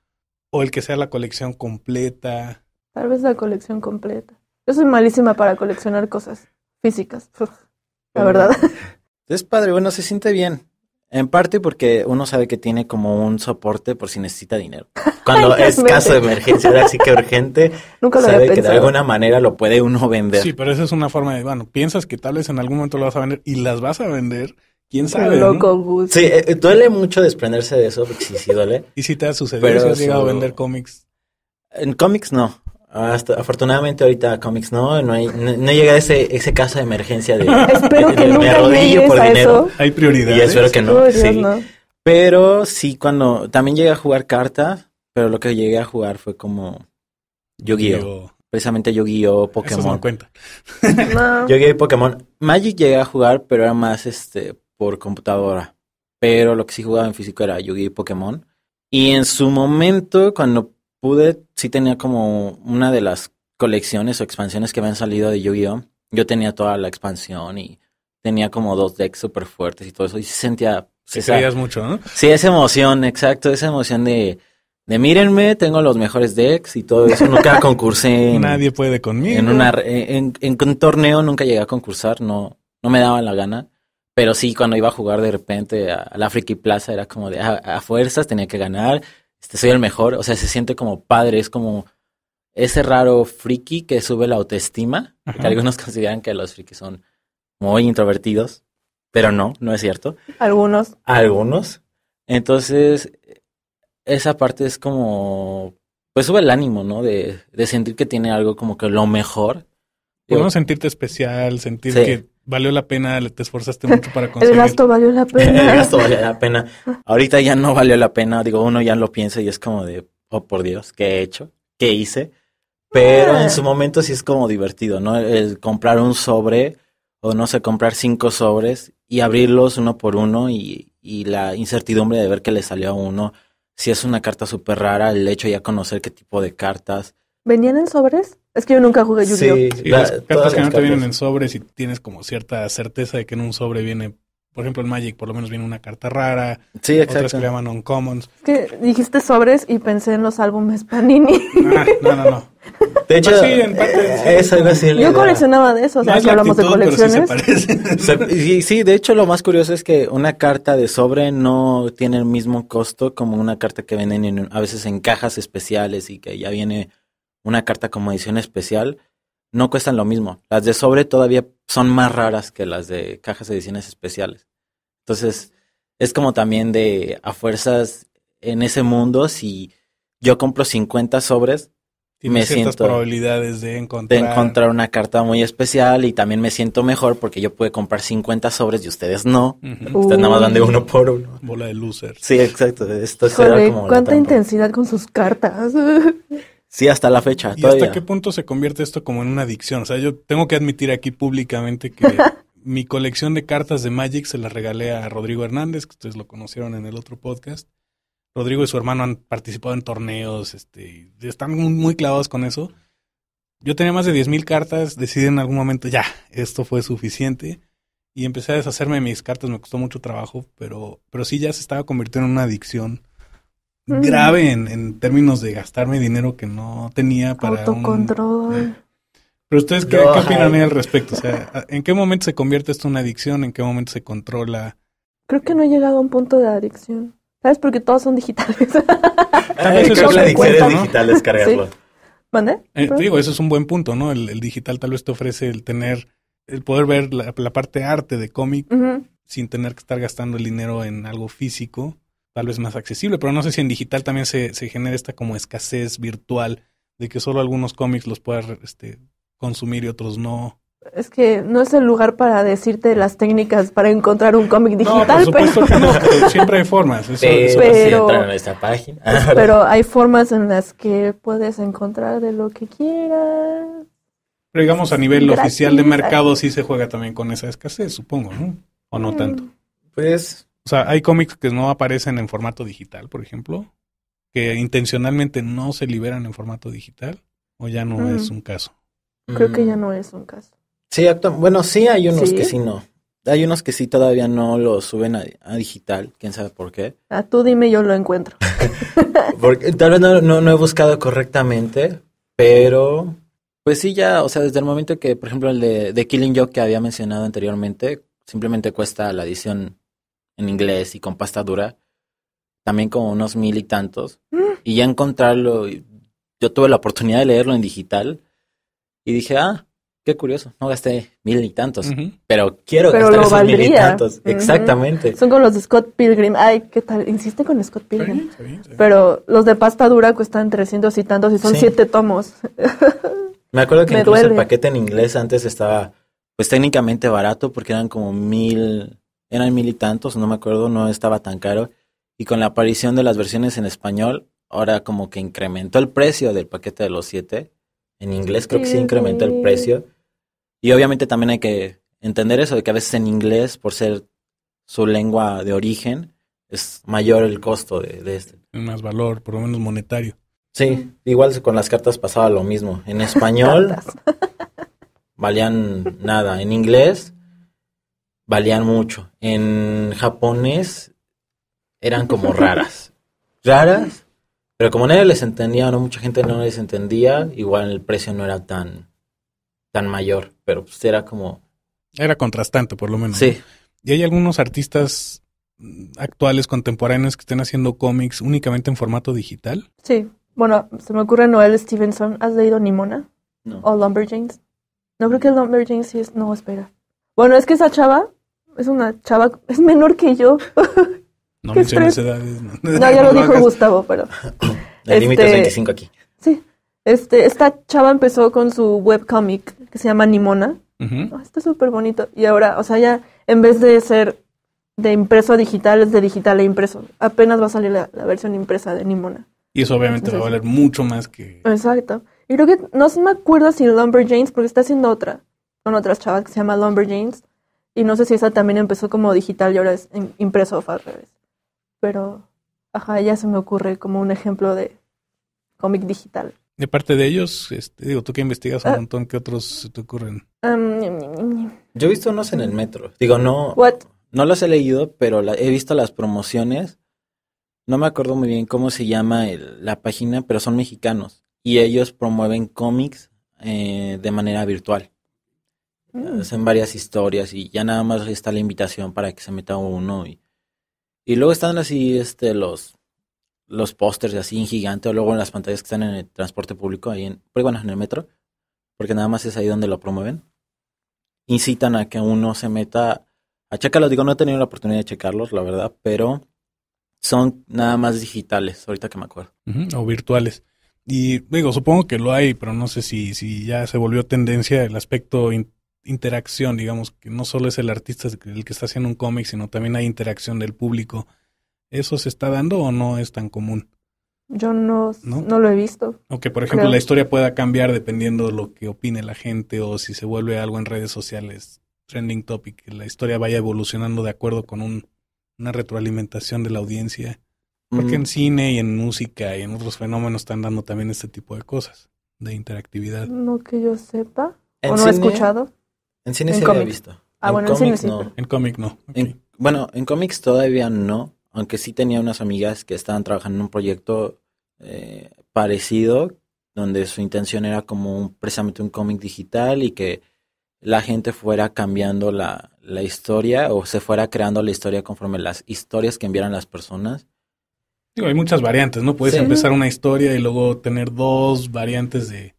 o el que sea la colección completa? Tal vez la colección completa. Yo soy malísima para coleccionar cosas físicas, la verdad. Es padre, bueno, se siente bien. En parte porque uno sabe que tiene como un soporte por si necesita dinero. Cuando es caso de emergencia, así que urgente, Nunca sabe que de alguna manera lo puede uno vender. Sí, pero esa es una forma de, bueno, piensas que tal vez en algún momento lo vas a vender y las vas a vender. ¿Quién sabe? Sí, eh, eh, duele mucho desprenderse de eso, porque sí, sí duele. ¿Y si te ha sucedido si llegado a vender cómics? En cómics no afortunadamente ahorita cómics no, no, hay, no, llega ese, ese caso de emergencia de, me arrodillo por dinero. Hay prioridades. Y espero que no, Pero sí, cuando también llegué a jugar cartas, pero lo que llegué a jugar fue como yu Precisamente yu gi Pokémon. Eso cuenta. Pokémon. Magic llegué a jugar, pero era más este por computadora. Pero lo que sí jugaba en físico era yu gi y Pokémon. Y en su momento, cuando pude, sí tenía como una de las colecciones o expansiones que habían salido de Yu-Gi-Oh! Yo tenía toda la expansión y tenía como dos decks súper fuertes y todo eso. Y sentía... se salgas mucho, ¿no? Sí, esa emoción, exacto, esa emoción de, de mírenme, tengo los mejores decks y todo eso. Nunca concursé. Nadie puede conmigo. En, un torneo nunca llegué a concursar, no, no me daba la gana. Pero sí, cuando iba a jugar de repente a, la Friki Plaza era como de ah, a fuerzas tenía que ganar este, soy el mejor. O sea, se siente como padre, es como ese raro friki que sube la autoestima, que algunos consideran que los frikis son muy introvertidos, pero no, no es cierto. Algunos. Algunos. Entonces, esa parte es como, pues sube el ánimo, ¿no? De, de sentir que tiene algo como que lo mejor. Podemos sentirte especial, sentir que valió la pena, te esforzaste mucho para conseguir. El gasto valió la pena. Ahorita ya no valió la pena, digo, uno ya lo piensa y es como de, oh por Dios, ¿qué he hecho? ¿Qué hice? Pero en su momento sí es como divertido, ¿no? El comprar un sobre o no sé, comprar cinco sobres y abrirlos uno por uno y, y la incertidumbre de ver qué le salió a uno. Si es una carta súper rara, el hecho ya conocer qué tipo de cartas. ¿Venían en sobres? Es que yo nunca jugué yu gi Sí, y las cartas que no te vienen en sobres y tienes como cierta certeza de que en un sobre viene, por ejemplo, en Magic por lo menos viene una carta rara. Sí, exacto. Otras que le llaman uncommons. Es que dijiste sobres y pensé en los álbumes Panini. Ah, no, no, no. De hecho, sí, eh, Yo coleccionaba de esos, no es hablamos de colecciones. Sí, sí, de hecho, lo más curioso es que una carta de sobre no tiene el mismo costo como una carta que venden a veces en cajas especiales y que ya viene una carta como edición especial, no cuestan lo mismo. Las de sobre todavía son más raras que las de cajas de ediciones especiales. Entonces, es como también de a fuerzas en ese mundo, si yo compro 50 sobres, y me siento probabilidades de encontrar... encontrar una carta muy especial y también me siento mejor porque yo pude comprar 50 sobres y ustedes no. Ustedes nada más van de uno por uno. Bola de loser. Sí, exacto. Esto como cuánta intensidad con sus cartas. Sí, hasta la fecha. ¿Y hasta qué punto se convierte esto como en una adicción? O sea, yo tengo que admitir aquí públicamente que mi colección de cartas de Magic se las regalé a Rodrigo Hernández, que ustedes lo conocieron en el otro podcast. Rodrigo y su hermano han participado en torneos, este, están muy clavados con eso. Yo tenía más de 10.000 cartas, decidí en algún momento, ya, esto fue suficiente. Y empecé a deshacerme de mis cartas, me costó mucho trabajo, pero, pero sí ya se estaba convirtiendo en una adicción grave en, términos de gastarme dinero que no tenía para autocontrol. Pero ustedes qué, opinan al respecto? O sea, ¿en qué momento se convierte esto en una adicción? ¿En qué momento se controla? Creo que no he llegado a un punto de adicción. ¿Sabes? Porque todos son digitales. eso es digo, eso es un buen punto, ¿no? El, digital tal vez te ofrece el tener, el poder ver la, parte arte de cómic sin tener que estar gastando el dinero en algo físico tal vez más accesible, pero no sé si en digital también se, genera esta como escasez virtual de que solo algunos cómics los puedas este, consumir y otros no. Es que no es el lugar para decirte las técnicas para encontrar un cómic digital, no, por pero... Que no, siempre hay formas. pero, sí, pero hay formas en las que puedes encontrar de lo que quieras. Pero digamos a nivel oficial de mercado sí se juega también con esa escasez, supongo, ¿no? O no mm. tanto. Pues o sea, hay cómics que no aparecen en formato digital, por ejemplo, que intencionalmente no se liberan en formato digital, o ya no es un caso. Creo que ya mm. no es un caso. Sí, bueno, sí hay unos que sí no. Hay unos que sí todavía no lo suben a, digital, quién sabe por qué. A ah, tú dime, yo lo encuentro. Porque tal vez no, no, he buscado correctamente, pero pues sí ya, o sea, desde el momento que, por ejemplo, el de, de Killing Joke que había mencionado anteriormente, simplemente cuesta la edición en inglés y con pasta dura, también como unos mil y tantos, mm. y ya encontrarlo, yo tuve la oportunidad de leerlo en digital y dije, ah, qué curioso, no gasté mil y tantos, pero quiero que gastar esos mil y tantos. Exactamente. Son con los de Scott Pilgrim. Ay, ¿qué tal? Insiste con Scott Pilgrim. Pero los de pasta dura cuestan 300 y tantos y son siete tomos. Me acuerdo que incluso el paquete en inglés antes estaba, pues técnicamente barato porque eran como mil eran mil no me acuerdo, no estaba tan caro. Y con la aparición de las versiones en español, ahora como que incrementó el precio del paquete de los siete. En inglés creo que sí incrementó el precio. Y obviamente también hay que entender eso, de que a veces en inglés, por ser su lengua de origen, es mayor el costo de, este. Más valor, por lo menos monetario. Sí, mm. igual con las cartas pasaba lo mismo. En español valían nada. En inglés valían mucho. En japonés eran como raras. Raras, pero como nadie les entendía, no mucha gente no les entendía, igual el precio no era tan, tan mayor, pero pues era como... Era contrastante, por lo menos. Sí. Y hay algunos artistas actuales, contemporáneos, que estén haciendo cómics únicamente en formato digital. Sí. Bueno, se me ocurre Noel Stevenson. ¿Has leído Nimona? No. ¿O Lumberjanes? No creo que Lumberjanes sí es... No, espera. Bueno, es que esa chava es una chava, es menor que yo. No menciones edades. No, ya lo dijo Gustavo, pero... El límite es 25 este, aquí. Sí. Este, esta chava empezó con su webcomic que se llama Nimona. Ah, está súper bonito. Y ahora, o sea, ya en vez de ser de impreso a digital, es de digital a impreso. Apenas va a salir la, versión impresa de Nimona. Y eso obviamente va a valer mucho más que... Exacto. Y creo que no se me acuerdo si Lumberjanes, porque está haciendo otra, con otras chavas que se llama Lumberjanes. Y no sé si esa también empezó como digital y ahora es impreso al revés. Pero, ajá, ya se me ocurre como un ejemplo de cómic digital. De parte de ellos, este, digo, tú que investigas un ah. montón, ¿qué otros se te ocurren? Yo he visto unos en el metro. Digo, no. No los he leído, pero he visto las promociones. No me acuerdo muy bien cómo se llama la página, pero son mexicanos. Y ellos promueven cómics eh, de manera virtual en Hacen varias historias y ya nada más está la invitación para que se meta uno. Y, y luego están así este, los, los pósters así en gigante o luego en las pantallas que están en el transporte público, ahí en, pero pues, bueno, en el metro, porque nada más es ahí donde lo promueven. Incitan a que uno se meta a checarlos. Digo, no he tenido la oportunidad de checarlos, la verdad, pero son nada más digitales, ahorita que me acuerdo. o virtuales. Y digo, supongo que lo hay, pero no sé si, si ya se volvió tendencia el aspecto interacción, digamos, que no solo es el artista el que está haciendo un cómic, sino también hay interacción del público. ¿Eso se está dando o no es tan común? Yo no, no, lo he visto. O que, por ejemplo, la historia pueda cambiar dependiendo de lo que opine la gente o si se vuelve algo en redes sociales, trending topic, que la historia vaya evolucionando de acuerdo con un, una retroalimentación de la audiencia. Porque en cine y en música y en otros fenómenos están dando también este tipo de cosas, de interactividad. No que yo sepa o no he escuchado. En cine sí se había visto. Ah, en bueno, No. En cómic no. bueno, en cómics todavía no, aunque sí tenía unas amigas que estaban trabajando en un proyecto eh, parecido, donde su intención era como un, precisamente un cómic digital y que la gente fuera cambiando la, historia o se fuera creando la historia conforme las historias que enviaran las personas. Digo, hay muchas variantes, ¿no? Puedes empezar una historia y luego tener dos variantes de...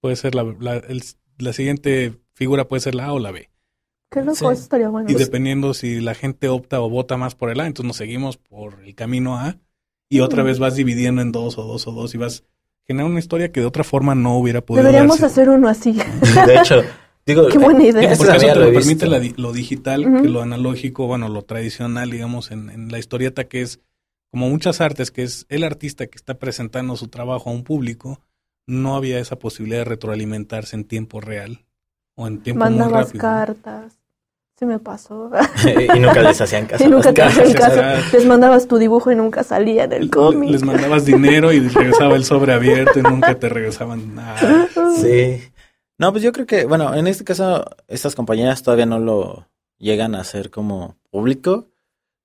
Puede ser la siguiente figura puede ser la A o la B. Y dependiendo si la gente opta o vota más por el A, entonces nos seguimos por el camino A y otra vez vas dividiendo en dos o dos o dos y vas generando una historia que de otra forma no hubiera podido. Deberíamos hacer uno así. De hecho, digo, qué buena idea. te lo, permite lo digital, lo analógico, bueno, lo tradicional, digamos, en, en la historieta que es como muchas artes, que es el artista que está presentando su trabajo a un público, no había esa posibilidad de retroalimentarse en tiempo real o en tiempo Mandabas cartas. Se me pasó. y nunca les hacían caso. Y nunca te hacían caso. Les mandabas tu dibujo y nunca salía del cómic. Les mandabas dinero y regresaba el sobre abierto y nunca te regresaban nada. Sí. No, pues yo creo que, bueno, en este caso, estas compañías todavía no lo llegan a hacer como público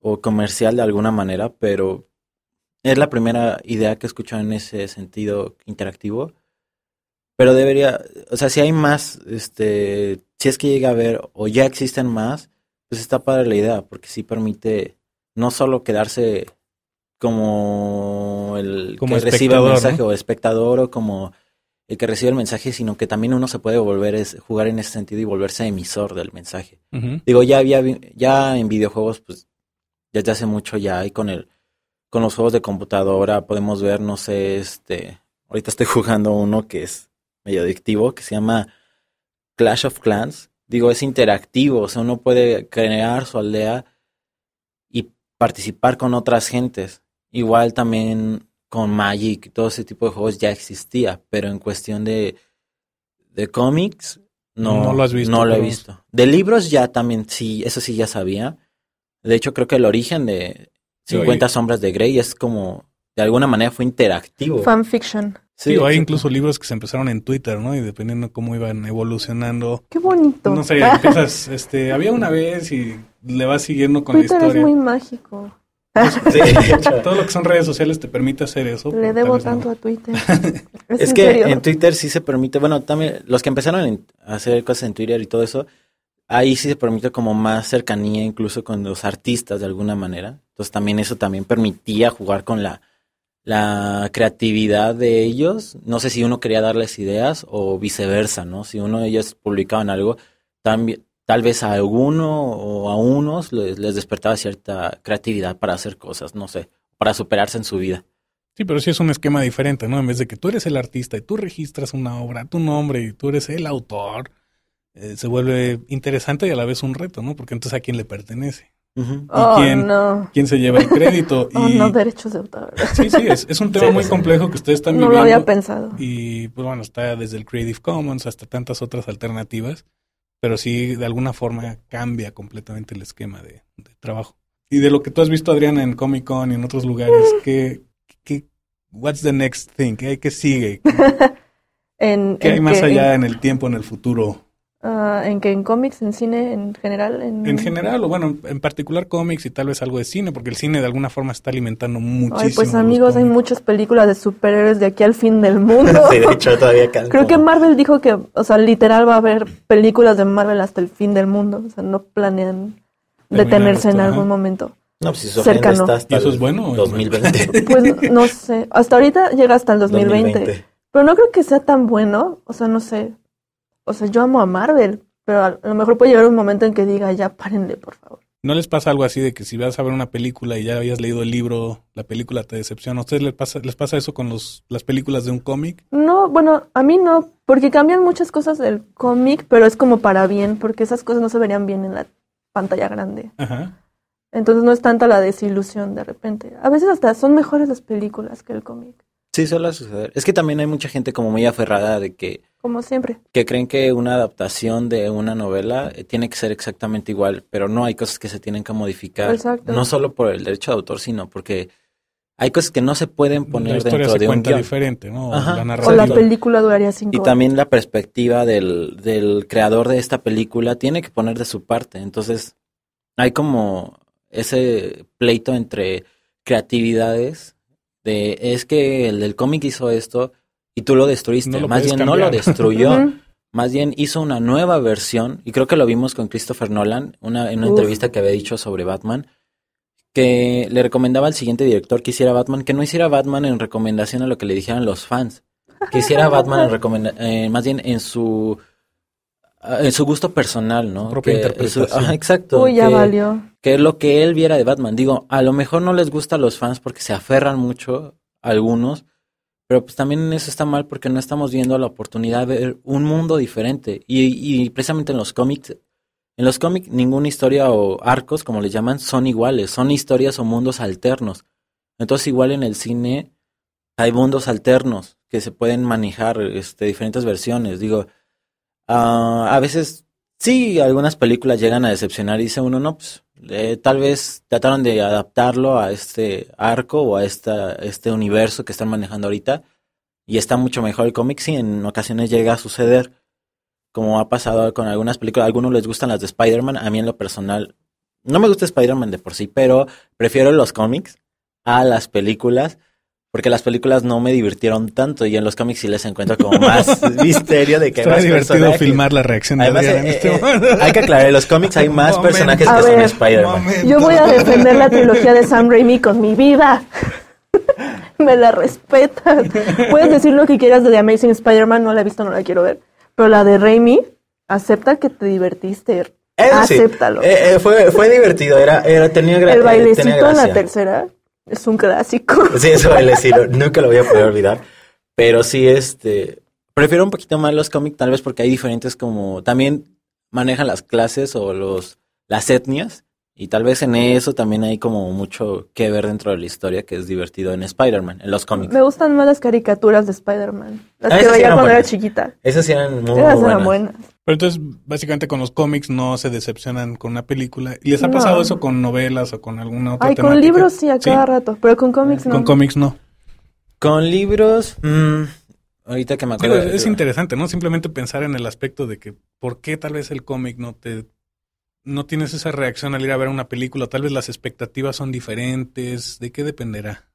o comercial de alguna manera, pero es la primera idea que escucho en ese sentido interactivo pero debería, o sea, si hay más, este, si es que llega a haber o ya existen más, pues está padre la idea, porque sí permite no solo quedarse como el que recibe el mensaje o espectador o como el que recibe el mensaje, sino que también uno se puede volver a jugar en ese sentido y volverse emisor del mensaje. Digo, ya había ya en videojuegos, pues ya hace mucho ya hay con el con los juegos de computadora podemos ver, no sé, este, ahorita estoy jugando uno que es medio adictivo que se llama Clash of Clans. Digo, es interactivo, o sea, uno puede crear su aldea y participar con otras gentes. Igual también con Magic, todo ese tipo de juegos ya existía, pero en cuestión de, de cómics, no, lo he visto. De libros ya también, sí, eso sí ya sabía. De hecho, creo que el origen de 50 sombras de Grey es como, de alguna manera fue interactivo. Fanfiction. Sí, hay incluso libros que se empezaron en Twitter, ¿no? Y dependiendo cómo iban evolucionando. Qué bonito. No sé, este, había una vez y le vas siguiendo con Twitter la historia. Twitter es muy mágico. Pues, sí, todo lo que son redes sociales te permite hacer eso. Le debo tanto a Twitter. es, que en Twitter sí se permite, bueno, también los que empezaron a hacer cosas en Twitter y todo eso, ahí sí se permite como más cercanía incluso con los artistas de alguna manera. Entonces también eso también permitía jugar con la la creatividad de ellos. No sé si uno quería darles ideas o viceversa, ¿no? Si uno de ellos publicaban algo, también, tal vez a alguno o a unos les, despertaba cierta creatividad para hacer cosas, no sé, para superarse en su vida. Sí, pero sí es un esquema diferente, ¿no? En vez de que tú eres el artista y tú registras una obra, tu nombre y tú eres el autor, eh, se vuelve interesante y a la vez un reto, ¿no? Porque entonces a quién le pertenece. Oh, quién, se lleva el crédito? Oh, y... no, derechos de autor. sí, sí, es, un tema muy complejo que ustedes están viviendo. No lo había pensado. Y, pues bueno, está desde el Creative Commons hasta tantas otras alternativas, pero sí, de alguna forma cambia completamente el esquema de, trabajo. Y de lo que tú has visto, Adriana, en Comic Con y en otros lugares, ¿qué, qué what's the next thing? ¿Qué hay que sigue? ¿Qué, hay más allá en el tiempo, en el futuro? Ah, ¿En que ¿En cómics? ¿En cine en general? En... general, o bueno, en particular cómics y tal vez algo de cine, porque el cine de alguna forma está alimentando muchísimo. Ay, pues amigos, hay muchas películas de superhéroes de aquí al fin del mundo. sí, de hecho, todavía Creo que Marvel dijo que, o sea, literal va a haber películas de Marvel hasta el fin del mundo. O sea, no planean detenerse en algún momento. No, pues si su hasta ¿Y eso es bueno? 2020. pues no sé. Hasta ahorita llega hasta el 2020. Pero no creo que sea tan bueno. O sea, no sé o sea, yo amo a Marvel, pero a lo mejor puede llegar un momento en que diga, ya párenle, por favor. ¿No les pasa algo así de que si vas a ver una película y ya habías leído el libro, la película te decepciona? ¿A ustedes les pasa, les pasa eso con los, las películas de un cómic? No, bueno, a mí no, porque cambian muchas cosas del cómic, pero es como para bien, porque esas cosas no se verían bien en la pantalla grande. Entonces no es tanta la desilusión de repente. A veces hasta son mejores las películas que el cómic. Sí, suele suceder. Es que también hay mucha gente como muy aferrada de que... Como siempre. Que creen que una adaptación de una novela eh, tiene que ser exactamente igual, pero no hay cosas que se tienen que modificar. No solo por el derecho de autor, sino porque hay cosas que no se pueden poner dentro de un diferente, ¿no? o la película duraría cinco Y también la perspectiva del, del creador de esta película tiene que poner de su parte. Entonces, hay como ese pleito entre creatividades es que el del cómic hizo esto y tú lo destruiste. más bien no lo destruyó. más bien hizo una nueva versión, y creo que lo vimos con Christopher Nolan, una, en una entrevista que había dicho sobre Batman, que le recomendaba al siguiente director que hiciera Batman, que no hiciera Batman en recomendación a lo que le dijeran los fans, que hiciera Batman en recomendación, eh, más bien en su Ah, en su gusto personal, ¿no? exacto. ya que, valió. Que es lo que él viera de Batman. Digo, a lo mejor no les gusta a los fans porque se aferran mucho, algunos, pero pues también eso está mal porque no estamos viendo la oportunidad de ver un mundo diferente. Y, y precisamente en los cómics, en los cómics ninguna historia o arcos, como les llaman, son iguales, son historias o mundos alternos. Entonces igual en el cine hay mundos alternos que se pueden manejar, este, diferentes versiones. Digo, Ah, a veces sí, algunas películas llegan a decepcionar y dice uno, no, pues eh, tal vez trataron de adaptarlo a este arco o a esta, este universo que están manejando ahorita y está mucho mejor el cómic, sí, en ocasiones llega a suceder, como ha pasado con algunas películas, a algunos les gustan las de Spider-Man, a mí en lo personal no me gusta Spider-Man de por sí, pero prefiero los cómics a las películas porque las películas no me divirtieron tanto y en los cómics sí les encuentro como más misterio de que hay más divertido filmar la reacción eh, este eh, Hay que aclarar, en los cómics hay más personajes que son Spider-Man. Yo voy a defender la trilogía de Sam Raimi con mi vida. me la respetan. Puedes decir lo que quieras de The Amazing Spider-Man, no la he visto, no la quiero ver. Pero la de Raimi, acepta que te divertiste. Eh, fue, fue divertido, era, era, tenía, gra El bailecito en la tercera es un clásico. Sí, eso vale nunca lo voy a poder olvidar. Pero sí, este, prefiero un poquito más los cómics, tal vez porque hay diferentes como, también manejan las clases o los, las etnias. Y tal vez en eso también hay como mucho que ver dentro de la historia que es divertido en Spider-Man, en los cómics. Me gustan más las caricaturas de Spider-Man. Las ah, que veía cuando era chiquita. Esas eran muy buenas. Pero entonces, básicamente con los cómics no se decepcionan con una película. ¿Y les ha pasado eso con novelas o con alguna otra Ay, con libros sí, a cada rato, pero con cómics no. Con cómics no. Con libros... Mm, ahorita que me acuerdo. es interesante, ¿no? Simplemente pensar en el aspecto de que por qué tal vez el cómic no te no tienes esa reacción al ir a ver una película? Tal vez las expectativas son diferentes. ¿De qué dependerá?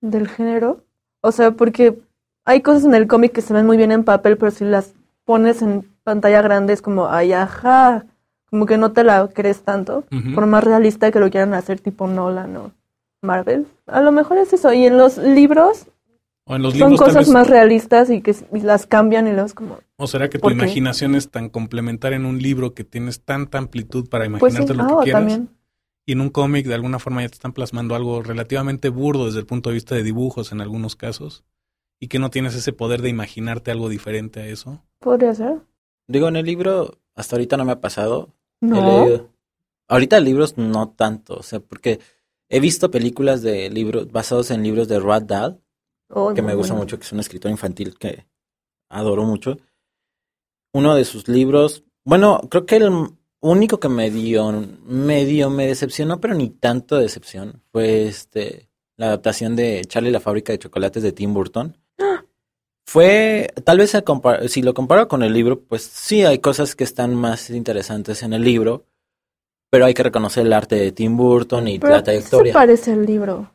¿Del género? O sea, porque hay cosas en el cómic que se ven muy bien en papel, pero si las pones en pantalla grande es como, ay, ajá, como que no te la crees tanto, por más realista que lo quieran hacer tipo Nolan o Marvel. A lo mejor es eso. Y en los libros son cosas más realistas y que las cambian y las como... ¿O será que tu imaginación es tan complementaria en un libro que tienes tanta amplitud para pues imaginarte lo ah, que quieras? Y en un cómic de alguna forma ya te están plasmando algo relativamente burdo desde el punto de vista de dibujos en algunos casos y que no tienes ese poder de imaginarte algo diferente a eso. Podría ser. Digo, en el libro hasta ahorita no me ha pasado. He leído... Ahorita libros no tanto, o sea, porque he visto películas de libros basados en libros de Rod Dahl Oh, que me gusta mucho, que es un escritor infantil que adoro mucho. Uno de sus libros, bueno, creo que el único que me dio, medio me decepcionó, pero ni tanto decepción, fue este, la adaptación de Charlie la fábrica de chocolates de Tim Burton. Fue, tal vez si lo comparo con el libro, pues sí hay cosas que están más interesantes en el libro, pero hay que reconocer el arte de Tim Burton y la trayectoria. parece el libro?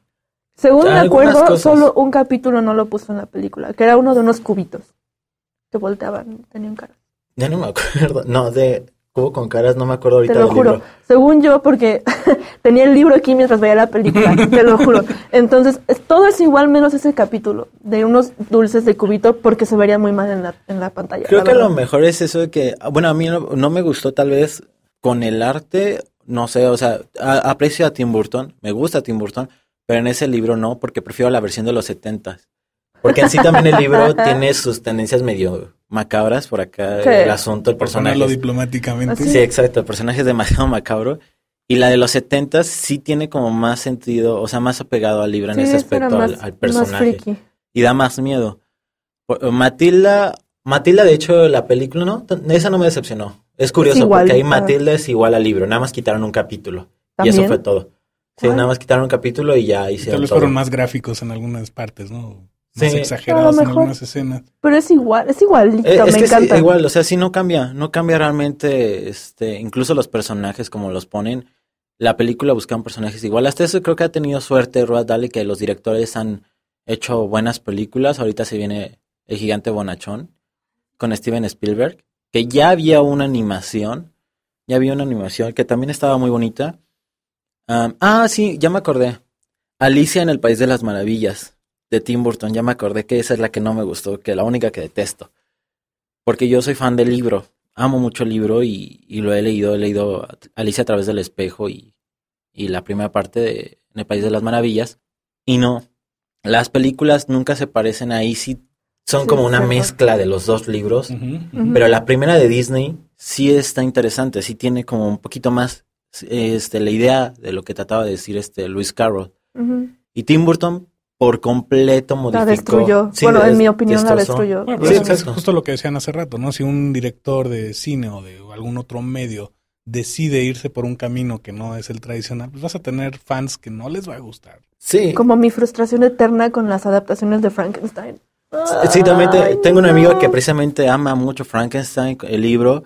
Según me acuerdo, solo un capítulo no lo puso en la película, que era uno de unos cubitos que volteaban, tenían caras. Ya no me acuerdo. No, de cubo con caras no me acuerdo ahorita. Te lo juro. Según yo, porque tenía el libro aquí mientras veía la película, te lo juro. Entonces, todo es igual menos ese capítulo de unos dulces de cubito porque se vería muy mal en la, en la pantalla. Creo que lo mejor es eso de que, bueno, a mí no, me gustó tal vez con el arte no sé, o sea, aprecio a Tim Burton, me gusta Tim Burton, pero en ese libro no, porque prefiero la versión de los setentas. Porque en sí también el libro tiene sus tendencias medio macabras por acá, el asunto, el personaje. Ponerlo diplomáticamente. Sí, exacto, el personaje es demasiado macabro. Y la de los setentas sí tiene como más sentido, o sea, más apegado al libro en ese aspecto, al, personaje. y da más miedo. Matilda, Matilda, de hecho, la película, ¿no? Esa no me decepcionó. Es curioso, porque ahí Matilda es igual al libro, nada más quitaron un capítulo. Y eso fue todo. Sí, nada más quitaron un capítulo y ya hicieron. Tal vez fueron más gráficos en algunas partes, ¿no? Más exagerados en algunas escenas. Pero es igual, es igual. Eh, es me encanta. Es igual, o sea, sí no cambia, no cambia realmente, este, incluso los personajes como los ponen. La película buscaban personajes igual. Hasta eso creo que ha tenido suerte Road Dali que los directores han hecho buenas películas. Ahorita se viene El Gigante Bonachón con Steven Spielberg, que ya había una animación, ya había una animación que también estaba muy bonita ah, sí, ya me acordé. Alicia en el País de las Maravillas, de Tim Burton, ya me acordé que esa es la que no me gustó, que la única que detesto. Porque yo soy fan del libro, amo mucho el libro y, lo he leído, he leído Alicia a través del espejo y, la primera parte de el País de las Maravillas. Y no, las películas nunca se parecen ahí, sí son como una mezcla de los dos libros, pero la primera de Disney sí está interesante, sí tiene como un poquito más este, la idea de lo que trataba de decir este Luis Carroll. Y Tim Burton por completo modificó. La destruyó. bueno, en mi opinión la destruyó. sí, pues, es, justo lo que decían hace rato, ¿no? Si un director de cine o de algún otro medio decide irse por un camino que no es el tradicional, pues vas a tener fans que no les va a gustar. Sí. Como mi frustración eterna con las adaptaciones de Frankenstein. Sí, también tengo un amigo que precisamente ama mucho Frankenstein, el libro,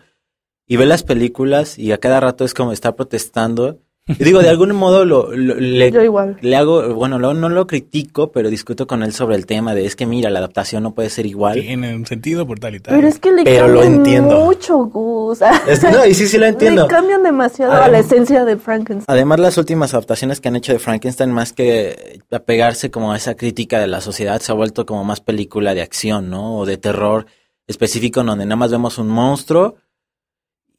y ve las películas y a cada rato es como está protestando. Y digo, de algún modo lo, le, igual. le hago, bueno, no lo critico, pero discuto con él sobre el tema de es que mira, la adaptación no puede ser igual. en un sentido por tal y tal. Pero es que le lo entiendo. mucho, gusto no, y sí, sí lo entiendo. Le cambian demasiado la esencia de Frankenstein. Además, las últimas adaptaciones que han hecho de Frankenstein, más que apegarse como a esa crítica de la sociedad, se ha vuelto como más película de acción, ¿no? O de terror específico, donde nada más vemos un monstruo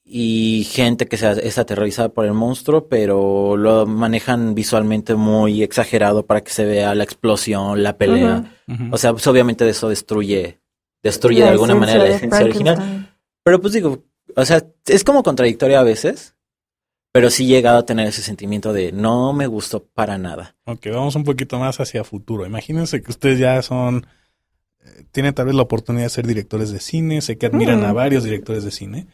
y gente que se, es aterrorizada por el monstruo, pero lo manejan visualmente muy exagerado para que se vea la explosión, la pelea. O sea, pues, obviamente eso destruye, destruye de alguna manera la esencia original. Pero pues digo, o sea, es como contradictoria a veces, pero sí he llegado a tener ese sentimiento de no me gustó para nada. Ok, vamos un poquito más hacia futuro. Imagínense que ustedes ya son, eh, tienen tal vez la oportunidad de ser directores de cine, sé que admiran a mm. varios directores de cine.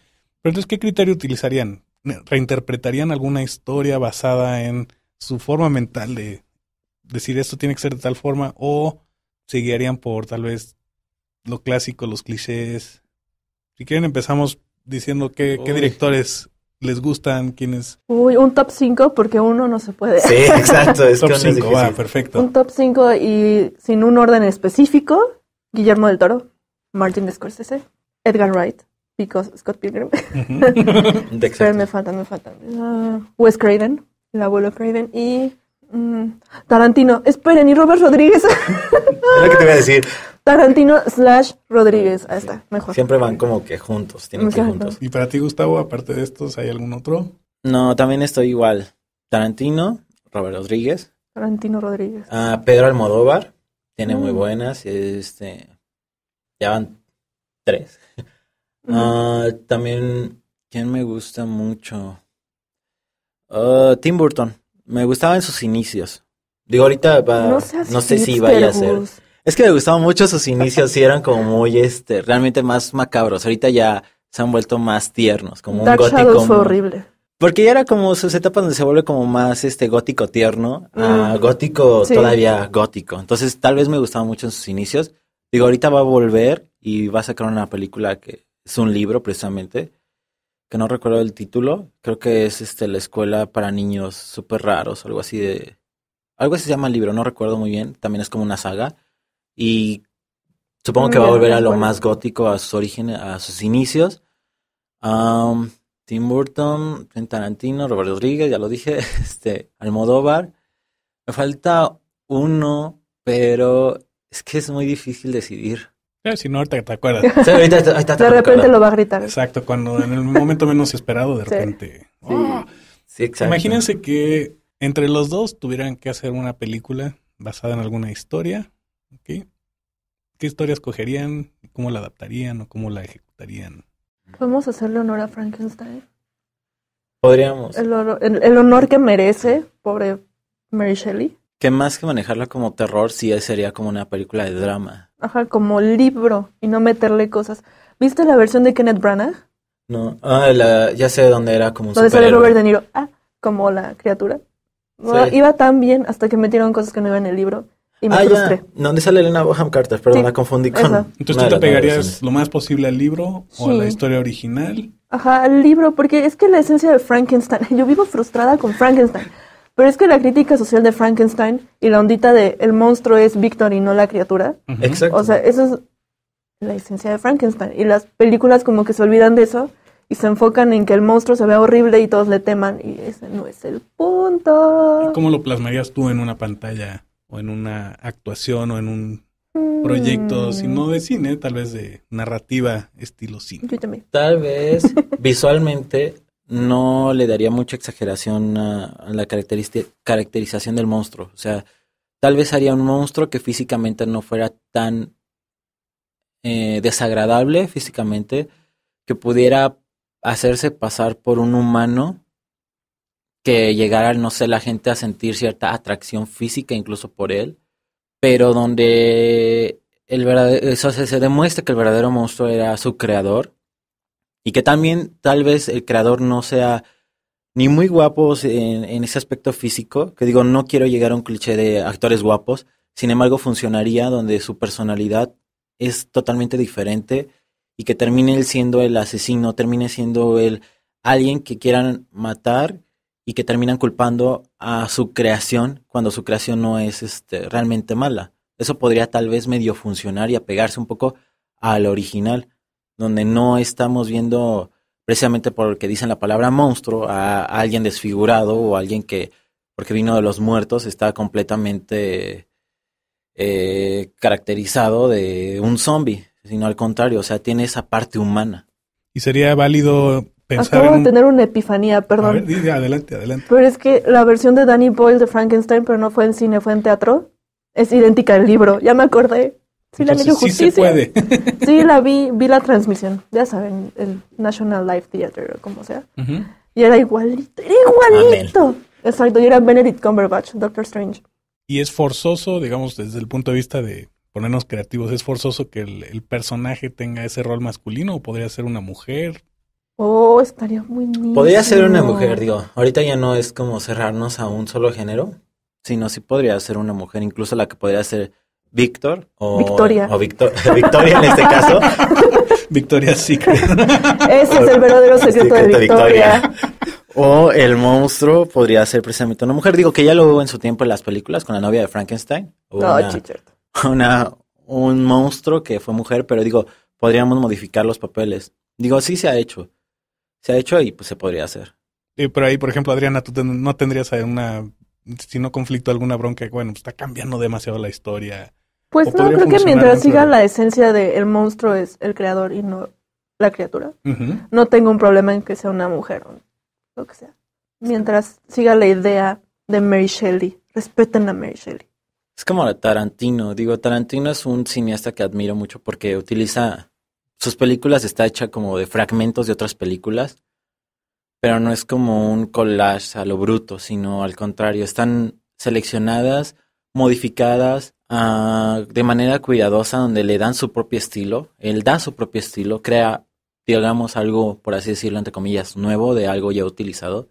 Pero entonces, ¿qué criterio utilizarían? ¿Reinterpretarían alguna historia basada en su forma mental de decir esto tiene que ser de tal forma? ¿O se guiarían por tal vez lo clásico, los clichés? Si quieren, empezamos diciendo qué, directores les gustan, quiénes. Uy, un top 5 porque uno no se puede. Sí, exacto. Es top 5, perfecto. Un top 5 y sin un orden específico, Guillermo del Toro, Martin Scorsese, Edgar Wright, Scott Pilgrim. me faltan, me faltan. Ah, Wes Craven, el abuelo Craven y mm, Tarantino. Esperen, y Robert Rodríguez. es lo que te voy a decir. Tarantino slash Rodríguez. Ahí está, mejor. Siempre van como que juntos, tienen que juntos. ¿Y para ti, Gustavo, aparte de estos, hay algún otro? No, también estoy igual. Tarantino, Robert Rodríguez. Tarantino Rodríguez. Ah, Pedro Almodóvar. Tiene muy mm. buenas. Este. Ya van tres. Ah, también, ¿quién me gusta mucho? Ah, Tim Burton. Me gustaba en sus inicios. Digo, ahorita va, no, sé si vaya a ser. Es que me gustaban mucho sus inicios y eran como muy, este, realmente más macabros. Ahorita ya se han vuelto más tiernos, como un gótico. horrible. Porque ya era como sus etapas donde se vuelve como más este gótico tierno, mm. gótico todavía gótico. Entonces, tal vez me gustaba mucho en sus inicios. Digo, ahorita va a volver y va a sacar una película que es un libro precisamente, que no recuerdo el título, creo que es este la escuela para niños súper raros, algo así de... Algo así se llama el libro, no recuerdo muy bien, también es como una saga y supongo que va a volver a lo más gótico, a sus orígenes, a sus inicios. Tim Burton, Tarantino, Robert Rodríguez, ya lo dije, este, Almodóvar. Me falta uno, pero es que es muy difícil decidir. Eh, si no, ahorita te acuerdas. de repente lo va a gritar. Exacto, cuando en el momento menos esperado, de repente. Oh. Sí. exacto. Imagínense que entre los dos tuvieran que hacer una película basada en alguna historia. ¿Qué historia escogerían? ¿Cómo la adaptarían o cómo la ejecutarían? ¿Podemos hacerle honor a Frankenstein? Podríamos. El, el honor que merece, pobre Mary Shelley. Que más que manejarla como terror, sí sería como una película de drama. Ajá, como libro y no meterle cosas. ¿Viste la versión de Kenneth Branagh? No, ah, ya sé dónde era como un Donde sale Robert De Niro, ah, como la criatura. Iba tan bien hasta que metieron cosas que no iban en el libro. Y me ah, frustré. Ya. ¿Dónde sale Elena Boham Carter? Perdón, la confundí con. Entonces tú te pegarías lo más posible al libro o a la historia original. Ajá, al libro, porque es que la esencia de Frankenstein. Yo vivo frustrada con Frankenstein. Pero es que la crítica social de Frankenstein y la ondita de el monstruo es Víctor y no la criatura. Exacto. O sea, eso es la esencia de Frankenstein. Y las películas como que se olvidan de eso y se enfocan en que el monstruo se vea horrible y todos le teman. Y ese no es el punto. ¿Cómo lo plasmarías tú en una pantalla o en una actuación o en un mm. proyecto, si no de cine, tal vez de narrativa estilo cine. Tal vez visualmente no le daría mucha exageración a, la caracterización del monstruo. O sea, tal vez haría un monstruo que físicamente no fuera tan eh, desagradable físicamente, que pudiera hacerse pasar por un humano, que llegara, no sé, la gente a sentir cierta atracción física incluso por él, pero donde el eso se, se demuestra que el verdadero monstruo era su creador y que también tal vez el creador no sea ni muy guapo en, ese aspecto físico, que digo, no quiero llegar a un cliché de actores guapos, sin embargo funcionaría donde su personalidad es totalmente diferente y que termine siendo el asesino, termine siendo el alguien que quieran matar y que terminan culpando a su creación cuando su creación no es este, realmente mala. Eso podría tal vez medio funcionar y apegarse un poco al original donde no estamos viendo precisamente por lo que dicen la palabra monstruo a, alguien desfigurado o alguien que, porque vino de los muertos, está completamente eh, caracterizado de un zombie, sino al contrario, o sea, tiene esa parte humana. Y sería válido pensar. Acabo de tener una epifanía, perdón. adelante, adelante. Pero es que la versión de Danny Boyle de Frankenstein, pero no fue en cine, fue en teatro, es idéntica al libro, ya me acordé. Sí, Entonces, justicia. Sí, puede. sí la vi, vi la transmisión, ya saben, el National Life Theater o como sea. Y era igualito, era igualito. Exacto, y era Benedict Cumberbatch, Doctor Strange. Y es forzoso, digamos, desde el punto de vista de ponernos creativos, es forzoso que el, personaje tenga ese rol masculino o podría ser una mujer. Oh, estaría muy lindo. Podría ser una mujer, digo. Ahorita ya no es como cerrarnos a un solo género, sino sí podría ser una mujer, incluso la que podría ser Víctor o Victoria, o Victoria en este caso. Victoria Secret. Ese es el verdadero secreto, de Victoria. O el monstruo podría ser precisamente una mujer. Digo que ya lo hubo en su tiempo en las películas con la novia de Frankenstein. No, una, una, un monstruo que fue mujer, pero digo, podríamos modificar los papeles. Digo, sí se ha hecho. Se ha hecho y pues se podría hacer. Y por ahí, por ejemplo, Adriana, tú no tendrías una, si no conflicto, alguna bronca. Bueno, pues, está cambiando demasiado la historia pues no, creo que mientras siga la esencia de el monstruo es el creador y no la criatura, no tengo un problema en que sea una mujer o lo que sea. Mientras siga la idea de Mary Shelley, respeten a Mary Shelley. Es como Tarantino, digo, Tarantino es un cineasta que admiro mucho porque utiliza sus películas está hecha como de fragmentos de otras películas, pero no es como un collage a lo bruto, sino al contrario, están seleccionadas, modificadas, Ah, de manera cuidadosa, donde le dan su propio estilo, él da su propio estilo, crea, digamos, algo, por así decirlo, entre comillas, nuevo de algo ya utilizado.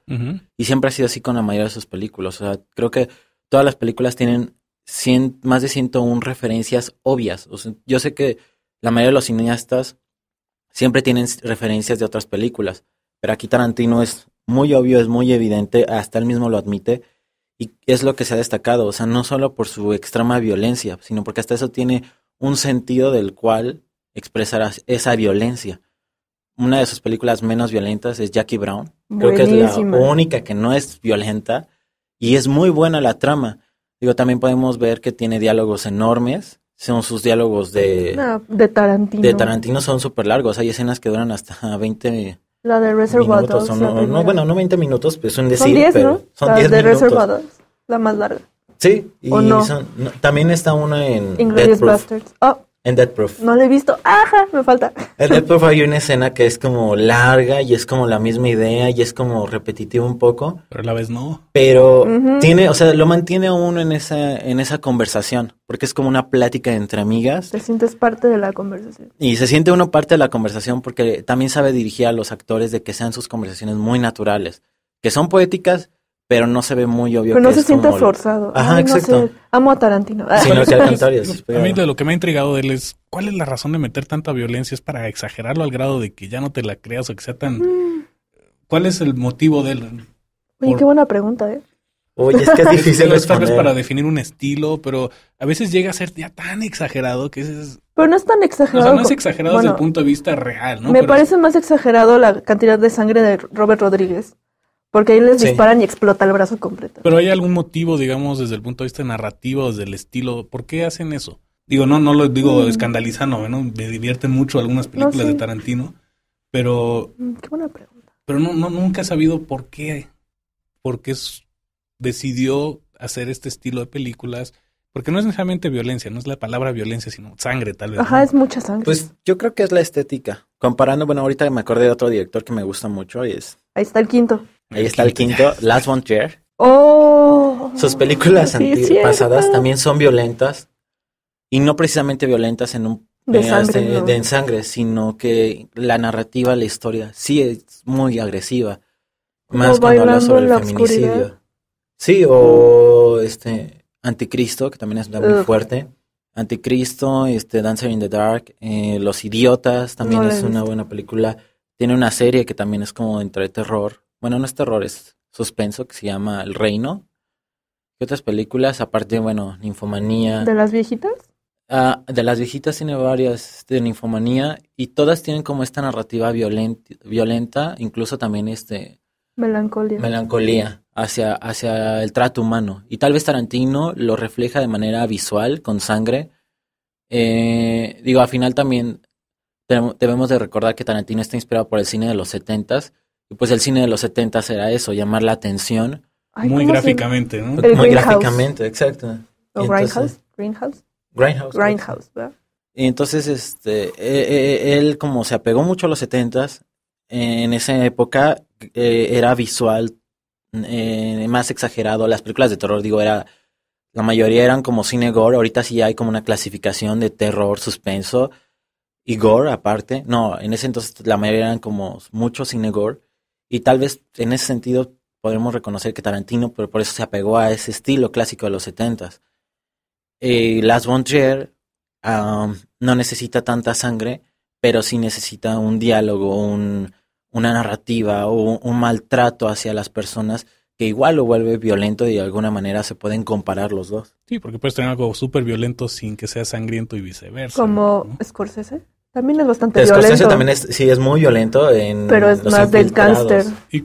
Y siempre ha sido así con la mayoría de sus películas. O sea, creo que todas las películas tienen más de 101 referencias obvias. yo sé que la mayoría de los cineastas siempre tienen referencias de otras películas, pero aquí Tarantino es muy obvio, es muy evidente, hasta él mismo lo admite, y es lo que se ha destacado, o sea, no solo por su extrema violencia, sino porque hasta eso tiene un sentido del cual expresar esa violencia. Una de sus películas menos violentas es Jackie Brown. Creo que es la única que no es violenta y es muy buena la trama. Digo, también podemos ver que tiene diálogos enormes. Son sus diálogos de... de Tarantino. De Tarantino son súper largos. Hay escenas que duran hasta 20, la de Reservoir minutos, Dogs. No, no, bueno, no 20 minutos, pues son decir, son 10, pero ¿no? son la 10 de minutos. Reservoir Dogs, la más larga. Sí, y no? Son, también está una en Inglourious Basterds. Oh, en Dead Proof. No lo he visto. Ajá, me falta. En Dead Proof hay una escena que es como larga y es como la misma idea y es como repetitivo un poco. Pero a la vez no. Pero tiene, o sea, lo mantiene uno en esa, en esa conversación, porque es como una plática entre amigas. Te sientes parte de la conversación. Y se siente uno parte de la conversación porque también sabe dirigir a los actores de que sean sus conversaciones muy naturales, que son poéticas, pero no se ve muy obvio. Pero no se, siente forzado. Ajá, exacto. Amo a Tarantino. Sí, no, que al contrario. a mí lo que me ha intrigado de él es, ¿cuál es la razón de meter tanta violencia? ¿Es para exagerarlo al grado de que ya no te la creas o que sea tan... ¿Cuál es el motivo de él? Oye, qué buena pregunta, ¿eh? Oye, es que es difícil es tal para definir un estilo, pero a veces llega a ser ya tan exagerado que es... Pero no es tan exagerado. no es exagerado desde el punto de vista real, ¿no? Me parece más exagerado la cantidad de sangre de Robert Rodríguez. Porque ahí les disparan y explota el brazo completo. Pero hay algún motivo, digamos, desde el punto de vista narrativo, desde el estilo, ¿por qué hacen eso? Digo, no, no lo digo mm. escandalizando, Me divierten mucho algunas películas de Tarantino, pero... Mm, qué buena pregunta. Pero no, no, nunca he sabido por qué, por qué decidió hacer este estilo de películas, porque no es necesariamente violencia, no es la palabra violencia, sino sangre tal vez. Ajá, es mucha sangre. Pues yo creo que es la estética. Comparando, bueno, ahorita me acordé de otro director que me gusta mucho y es... Ahí está el quinto. Ahí está el quinto, Last One Oh. Sus películas antipasadas pasadas también son violentas y no precisamente violentas en un de, sangre, sino que la narrativa, la historia, sí es muy agresiva. Más cuando habla sobre el feminicidio. Sí, o este Anticristo, que también una muy fuerte. Anticristo, este Dancer in the Dark, eh, Los Idiotas, también es una buena película. Tiene una serie que también es como entre terror bueno, unos terrores, suspenso que se llama El Reino. ¿Qué otras películas? Aparte, bueno, Ninfomanía. ¿De las viejitas? Ah, de las viejitas tiene varias de este, Ninfomanía y todas tienen como esta narrativa violenta, violenta incluso también este... Melancolía. Melancolía hacia, hacia el trato humano. Y tal vez Tarantino lo refleja de manera visual, con sangre. Eh, digo, al final también debemos de recordar que Tarantino está inspirado por el cine de los setentas, pues el cine de los 70 era eso, llamar la atención. muy gráficamente, ¿no? muy gráficamente, exacto. ¿O Greenhouse, Grindhouse? Grindhouse. entonces, este, e, e, él como se apegó mucho a los 70 en esa época e, era visual más exagerado. Las películas de terror, digo, era la mayoría eran como cine gore. Ahorita sí hay como una clasificación de terror, suspenso y gore aparte. No, en ese entonces la mayoría eran como mucho cine gore. Y tal vez en ese sentido podemos reconocer que Tarantino por, eso se apegó a ese estilo clásico de los setentas. Eh, Las Von um, no necesita tanta sangre, pero sí necesita un diálogo, una narrativa o un, maltrato hacia las personas que igual lo vuelve violento y de alguna manera se pueden comparar los dos. Sí, porque puedes tener algo súper violento sin que sea sangriento y viceversa. Como Scorsese. También es bastante violento. también es, sí, es muy violento Pero es más del cáncer eh,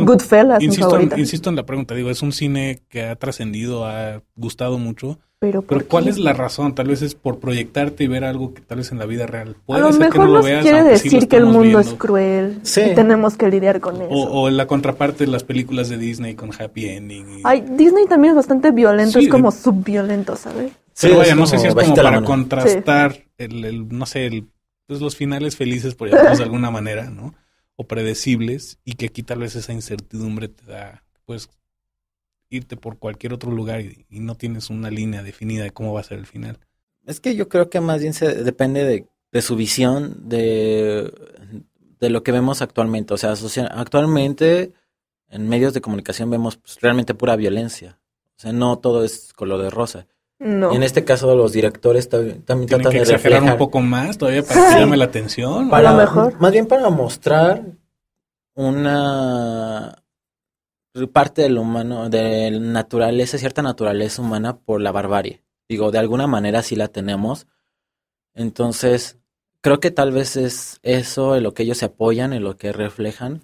Goodfellas, insisto, en, insisto en la pregunta, digo, es un cine que ha trascendido, ha gustado mucho. Pero, pero ¿cuál es la razón? Tal vez es por proyectarte y ver algo que tal vez en la vida real puede A lo mejor que quiere decir que el mundo es cruel sí. y tenemos que lidiar con eso. O, la contraparte de las películas de Disney con happy ending. Disney también es bastante violento, es como eh. subviolento, ¿sabes? Pero vaya, no sé si es como para contrastar el, no sé, el entonces los finales felices, por llamarlos de alguna manera, ¿no? O predecibles, y que aquí tal vez esa incertidumbre te da, pues, irte por cualquier otro lugar y, no tienes una línea definida de cómo va a ser el final. Es que yo creo que más bien se, depende de, su visión de, lo que vemos actualmente. O sea, actualmente en medios de comunicación vemos pues, realmente pura violencia. O sea, no todo es color de rosa en este caso los directores también tratan de reflejar. un poco más todavía para que llame la atención. Para, mejor. Más bien para mostrar una parte del humano, de naturaleza, cierta naturaleza humana por la barbarie. Digo, de alguna manera sí la tenemos. Entonces, creo que tal vez es eso en lo que ellos se apoyan, en lo que reflejan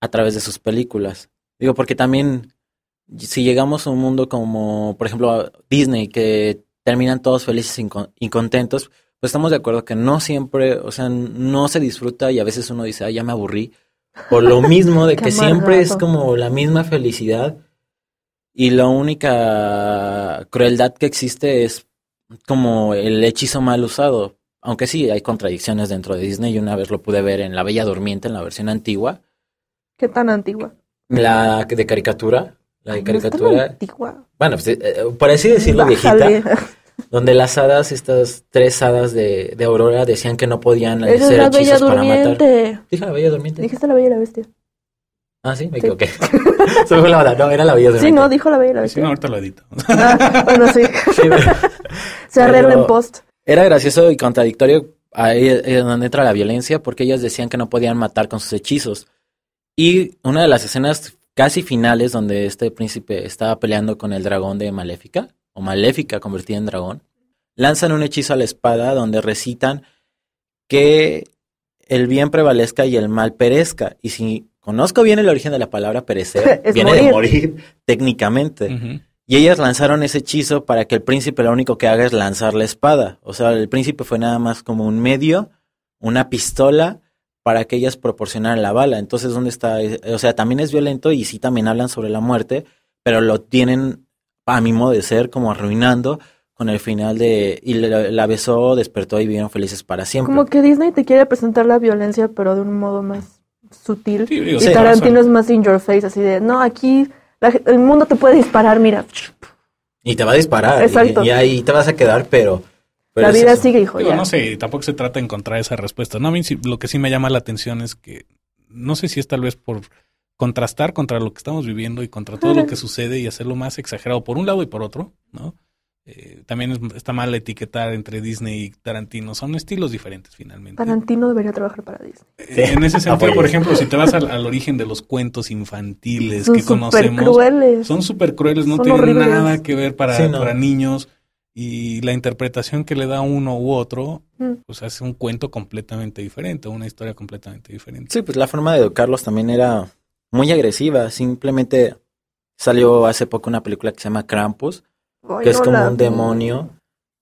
a través de sus películas. Digo, porque también si llegamos a un mundo como, por ejemplo, Disney, que terminan todos felices y pues estamos de acuerdo que no siempre, o sea, no se disfruta y a veces uno dice, ah, ya me aburrí, por lo mismo de que siempre es como la misma felicidad y la única crueldad que existe es como el hechizo mal usado. Aunque sí, hay contradicciones dentro de Disney y una vez lo pude ver en La Bella Durmiente, en la versión antigua. ¿Qué tan antigua? La de caricatura. La caricatura. Bueno, pues, eh, eh, por así decirlo, viejita. Donde las hadas, estas tres hadas de, de Aurora, decían que no podían hacer la hechizos bella para matar. Dije la bella durmiente. Dijiste la bella y la bestia. Ah, sí, me equivoqué. Se fue la verdad. No, era la bella durmiente. Sí, no, dijo la bella y la bestia. Sí, no, ahorita lo edito. Ah, bueno, sí. Se arregla en post. Era gracioso y contradictorio ahí es eh, donde entra la violencia, porque ellas decían que no podían matar con sus hechizos. Y una de las escenas casi finales donde este príncipe estaba peleando con el dragón de Maléfica, o Maléfica convertida en dragón, lanzan un hechizo a la espada donde recitan que el bien prevalezca y el mal perezca. Y si conozco bien el origen de la palabra perecer, viene de morir técnicamente. Y ellas lanzaron ese hechizo para que el príncipe lo único que haga es lanzar la espada. O sea, el príncipe fue nada más como un medio, una pistola para que ellas proporcionaran la bala. Entonces, ¿dónde está? O sea, también es violento y sí también hablan sobre la muerte, pero lo tienen, a mi modo de ser, como arruinando con el final de... Y la, besó, despertó y vivieron felices para siempre. Como que Disney te quiere presentar la violencia, pero de un modo más sutil. y Tarantino es más in your face, así de, no, aquí el mundo te puede disparar, mira. Y te va a disparar. Exacto. y ahí te vas a quedar, pero la vida sigue, hijo. Digo, No sé, tampoco se trata de encontrar esa respuesta. No, lo que sí me llama la atención es que no sé si es tal vez por contrastar contra lo que estamos viviendo y contra todo lo que sucede y hacerlo más exagerado por un lado y por otro, ¿no? Eh, también está mal etiquetar entre Disney y Tarantino. Son estilos diferentes, finalmente. Tarantino debería trabajar para Disney. Eh, en ese sentido, por ejemplo, si te vas al, origen de los cuentos infantiles que conocemos, crueles. son súper crueles, no tienen nada que ver para, para niños y la interpretación que le da uno u otro, mm. pues hace un cuento completamente diferente, una historia completamente diferente. Sí, pues la forma de educarlos también era muy agresiva. Simplemente salió hace poco una película que se llama Krampus, que es como un demonio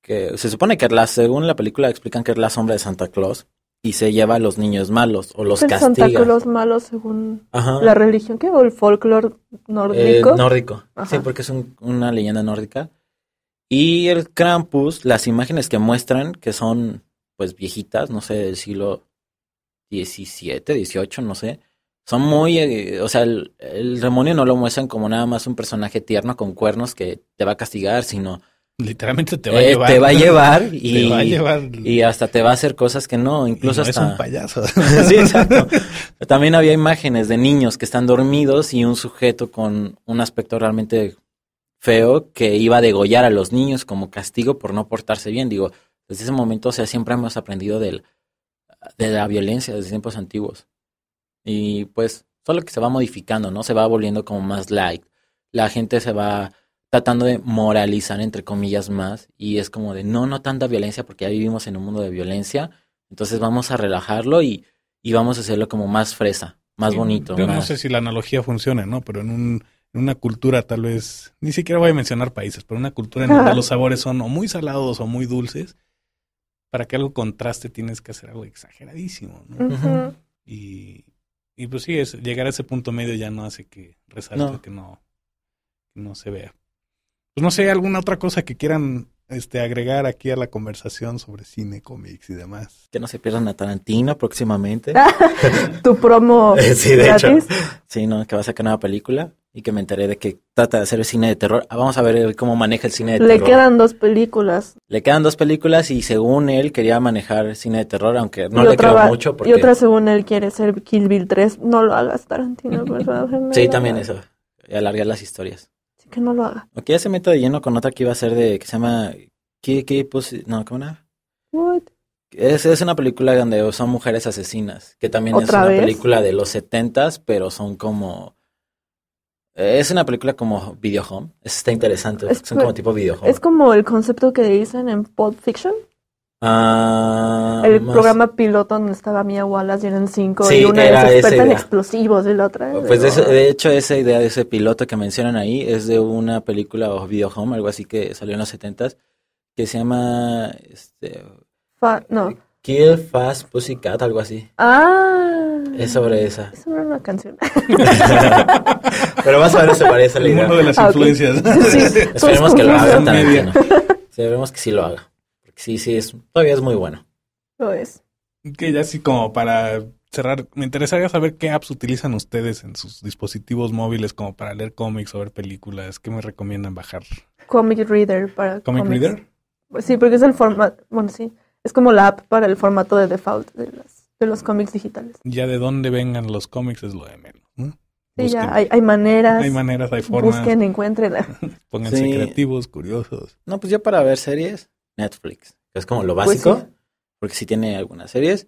que se supone que la, según la película explican que es la sombra de Santa Claus y se lleva a los niños malos o los castiga. Santa Claus malos según la religión que o el folclore nórdico. Eh, nórdico. Sí, porque es una leyenda nórdica y el Krampus, las imágenes que muestran, que son pues viejitas, no sé, del siglo XVII, XVIII, no sé, son muy, eh, o sea, el, el, demonio no lo muestran como nada más un personaje tierno con cuernos que te va a castigar, sino... Literalmente te va a eh, llevar. Te va a llevar y, y hasta te va a hacer cosas que no, incluso hasta... Es un payaso. sí, exacto. También había imágenes de niños que están dormidos y un sujeto con un aspecto realmente feo que iba a degollar a los niños como castigo por no portarse bien. Digo, desde ese momento, o sea, siempre hemos aprendido del, de la violencia desde tiempos antiguos. Y pues, solo que se va modificando, ¿no? Se va volviendo como más light. La gente se va tratando de moralizar, entre comillas, más. Y es como de, no, no tanta violencia, porque ya vivimos en un mundo de violencia. Entonces vamos a relajarlo y, y vamos a hacerlo como más fresa, más bonito. Yo no sé si la analogía funciona, ¿no? Pero en un en una cultura tal vez, ni siquiera voy a mencionar países, pero una cultura en donde los sabores son o muy salados o muy dulces, para que algo contraste tienes que hacer algo exageradísimo, ¿no? y, pues sí, es, llegar a ese punto medio ya no hace que resalte, que no, se vea. Pues no sé, alguna otra cosa que quieran este, agregar aquí a la conversación sobre cine, cómics y demás. Que no se pierdan a Tarantino próximamente. tu promo. sí, de gratis? hecho. Sí, no, que va a sacar una nueva película y que me enteré de que trata de hacer cine de terror. Ah, vamos a ver cómo maneja el cine de terror. Le quedan dos películas. Le quedan dos películas y según él quería manejar cine de terror, aunque no le creo mucho. Y otra según él quiere ser Kill Bill 3. No lo hagas, Tarantino, sí, también eso. Alargar las historias. Sí, que no lo haga. Ok, ya se mete de lleno con otra que iba a ser de... que se llama... ¿Qué, qué No, ¿cómo era? What? Es, una película donde son mujeres asesinas, que también es una película de los setentas, pero son como eh, es una película como video home. Está interesante. son como tipo video home. Es como el concepto que dicen en Pulp Fiction. Ah, el programa piloto donde estaba Mia Wallace y eran cinco y una era experta en explosivos y la otra pues de, hecho esa idea de ese piloto que mencionan ahí es de una película o video home algo así que salió en los setentas que se llama este no Kill Fast Pussycat, algo así. Ah. Es sobre esa. Es sobre una canción. Pero vas a ver, se parece a libro. de las ah, influencias. Esperemos que lo haga Esperemos que sí lo haga. sí, sí, es, todavía es muy bueno. Lo es. Que ya así como para cerrar, me interesaría saber qué apps utilizan ustedes en sus dispositivos móviles como para leer cómics o ver películas. ¿Qué me recomiendan bajar? Comic Reader para ¿Comic Reader? Sí, porque es el formato. Bueno, sí es como la app para el formato de default de, de los cómics digitales. Ya de dónde vengan los cómics es lo de menos. Sí, ya hay, maneras. Hay maneras, hay formas. Busquen, encuentren. Pónganse creativos, curiosos. No, pues ya para ver series, Netflix. Es como lo pues básico, porque si tiene algunas series.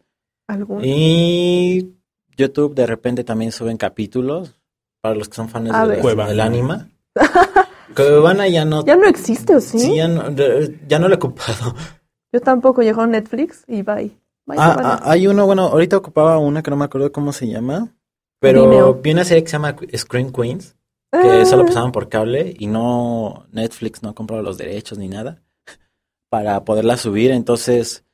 Y YouTube de repente también suben capítulos para los que son fans de del anima. Cuevana ya no. Ya no existe, ¿sí? Sí, ya no, ya no lo he ocupado. Yo tampoco, llegó Netflix y bye. Ah, ah, hay uno, bueno, ahorita ocupaba una que no me acuerdo cómo se llama, pero vi una serie que se llama Screen Queens, que eso ah. solo pasaban por cable y no, Netflix no compró los derechos ni nada para poderla subir, entonces...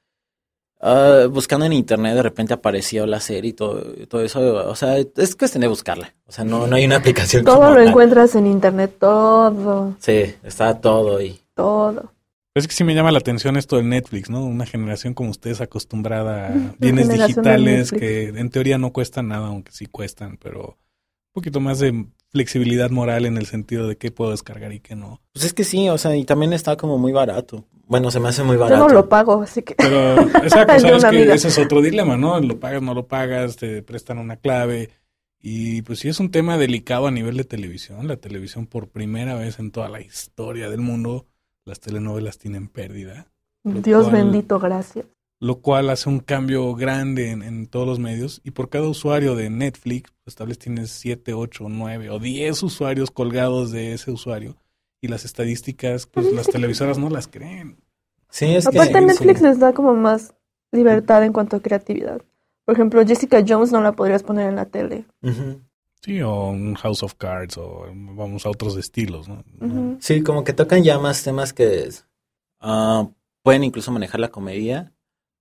buscando en internet de repente apareció la serie y todo, todo eso. O sea, es cuestión de buscarla. O sea, no, no hay una aplicación. todo lo encuentras en internet, todo. Sí, está todo ahí. Todo. Es que sí me llama la atención esto de Netflix, ¿no? Una generación como ustedes acostumbrada a bienes digitales que en teoría no cuestan nada, aunque sí cuestan, pero un poquito más de flexibilidad moral en el sentido de qué puedo descargar y qué no. Pues es que sí, o sea, y también está como muy barato. Bueno, se me hace muy barato. Yo no lo pago, así que... Pero, cosa es que ese es otro dilema, ¿no? Lo pagas, no lo pagas, te prestan una clave. Y pues sí es un tema delicado a nivel de televisión. La televisión por primera vez en toda la historia del mundo las telenovelas tienen pérdida. Dios bendito, gracias. Lo cual hace un cambio grande en, todos los medios y por cada usuario de Netflix, pues tal vez tienes 7, 8, 9 o diez usuarios colgados de ese usuario y las estadísticas, pues las televisoras no las creen. Sí, es Aparte Netflix les da como más libertad en cuanto a creatividad. Por ejemplo, Jessica Jones no la podrías poner en la tele. Sí, o un House of Cards, o vamos a otros estilos, Sí, como que tocan ya más temas que ah, pueden incluso manejar la comedia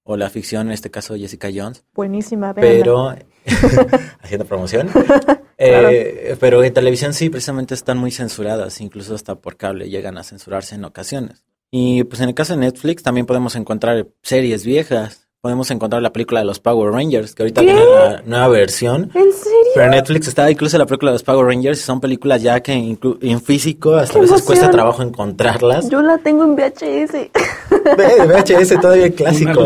o la ficción, en este caso Jessica Jones. Buenísima, Pero, haciendo promoción. Eh, pero en televisión sí, precisamente están muy censuradas, incluso hasta por cable llegan a censurarse en ocasiones. Y pues en el caso de Netflix también podemos encontrar series viejas podemos encontrar la película de los Power Rangers, que ahorita tiene una la nueva versión. ¿En serio? Pero Netflix está incluso la película de los Power Rangers y son películas ya que en físico hasta a veces cuesta trabajo encontrarlas. Yo la tengo en VHS. VHS todavía clásico.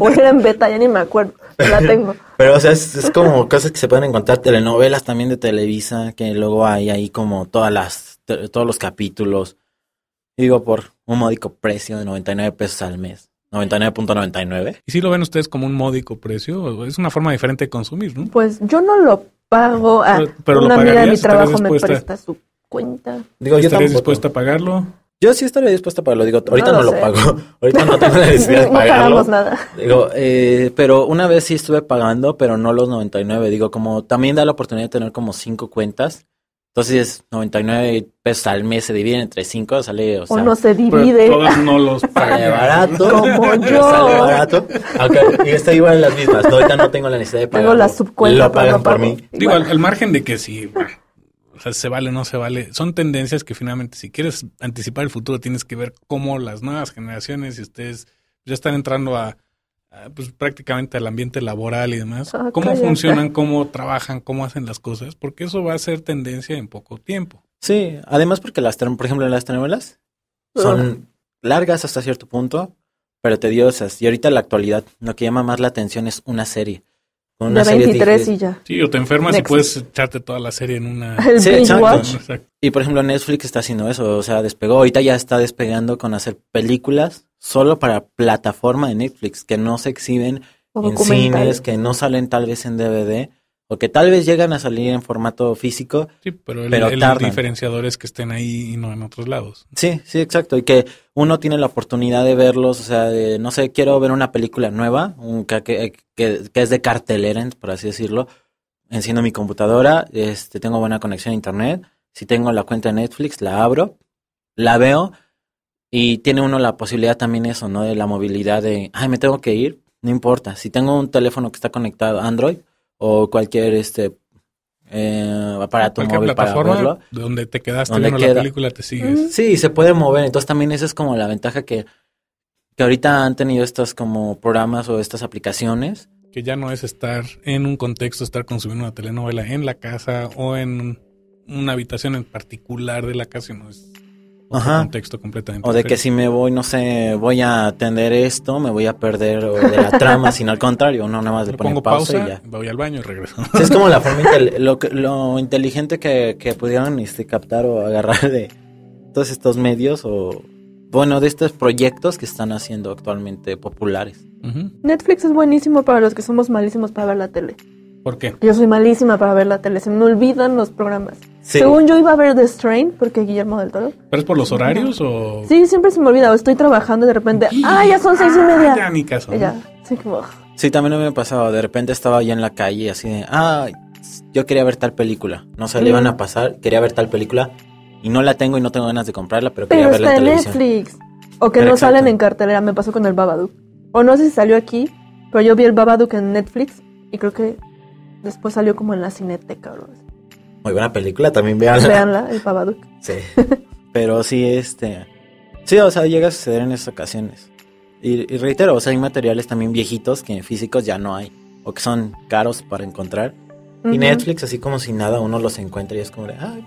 o era en beta, ya ni me acuerdo. La tengo. Pero, o sea, es, como cosas que se pueden encontrar, telenovelas también de Televisa, que luego hay ahí como todas las, todos los capítulos. Digo, por un módico precio de 99 pesos al mes. 99.99. ¿Y si lo ven ustedes como un módico precio? Es una forma diferente de consumir, ¿no? Pues yo no lo pago. A pero, una amiga de mi trabajo me presta su cuenta. Digo, yo dispuesta a pagarlo? Yo sí estaría dispuesta a pagarlo. Digo, ahorita no, lo, pago. Ahorita no tengo la necesidad de pagarlo. No pagamos nada. Digo, eh, pero una vez sí estuve pagando, pero no los 99. Digo, como también da la oportunidad de tener como cinco cuentas. Entonces, 99 pesos al mes se dividen entre 5, sale, o, no se divide. Todos no los pagan. Sale barato. Como yo. Sale barato. y está igual en las mismas. No, ahorita no tengo la necesidad de pagar. Tengo la subcuenta. Lo pagan por mí. Digo, al, margen de que si se vale o no se vale, son tendencias que finalmente si quieres anticipar el futuro tienes que ver cómo las nuevas generaciones y ustedes ya están entrando a Ah, pues prácticamente al ambiente laboral y demás, ah, cómo funcionan, cómo trabajan, cómo hacen las cosas, porque eso va a ser tendencia en poco tiempo. Sí, además porque las, por ejemplo, las telenovelas son ah. largas hasta cierto punto, pero tediosas. Y ahorita la actualidad lo que llama más la atención es una serie. Una de y ya. Sí, o te enfermas y puedes echarte toda la serie en una... El Y por ejemplo Netflix está haciendo eso, o sea, despegó, ahorita ya está despegando con hacer películas solo para plataforma de Netflix, que no se exhiben en cines, que no salen tal vez en DVD, que tal vez llegan a salir en formato físico. Sí, pero el, diferenciadores que estén ahí y no en otros lados. Sí, sí, exacto. Y que uno tiene la oportunidad de verlos. O sea, no sé, quiero ver una película nueva, eh, que, es de cartelera, por así decirlo. Enciendo mi computadora, este, tengo buena conexión a internet. Si tengo la cuenta de Netflix, la abro, la veo. Y tiene uno la posibilidad también eso, ¿no? De la movilidad de, ay, me tengo que ir. No importa. Si tengo un teléfono que está conectado a Android o cualquier este eh, aparato móvil para verlo. Donde te quedaste donde la película te sigues. Sí, se puede mover. Entonces también esa es como la ventaja que, que ahorita han tenido estos como programas o estas aplicaciones. Que ya no es estar en un contexto, estar consumiendo una telenovela en la casa o en una habitación en particular de la casa, sino es o de que si me voy, no sé, voy a atender esto, me voy a perder de la trama, sino al contrario, uno nada más le, pongo pausa, y ya. Voy al baño y regreso. es como lo, inteligente que, pudieron este, captar o agarrar de todos estos medios o, bueno, de estos proyectos que están haciendo actualmente populares. Netflix es buenísimo para los que somos malísimos para ver la tele. ¿Por qué? Yo soy malísima para ver la tele, se me olvidan los programas. Según yo iba a ver The Strain, porque Guillermo del Toro. ¿Pero es por los horarios o...? Sí, siempre se me olvida, estoy trabajando y de repente, ¡ah, ya son seis y media! Ah, ya, sí, también me pasaba, de repente estaba ya en la calle así de, ¡ah, yo quería ver tal película! No sé, le iban a mm. pasar, quería ver tal película, y no la tengo y no tengo ganas de comprarla, pero, quería verla está en Netflix. O que no salen en cartelera, me pasó con el Babadook. O no sé si salió aquí, pero yo vi el Babadook en Netflix, y creo que Después salió como en la cineteca, bro. Muy buena película, también veanla. Veanla, el Babadook. Sí. Pero sí, este. Sí, o sea, llega a suceder en esas ocasiones. Y, reitero, o sea, hay materiales también viejitos que en físicos ya no hay. O que son caros para encontrar. Y Netflix, así como si nada, uno los encuentra y es como de, ay,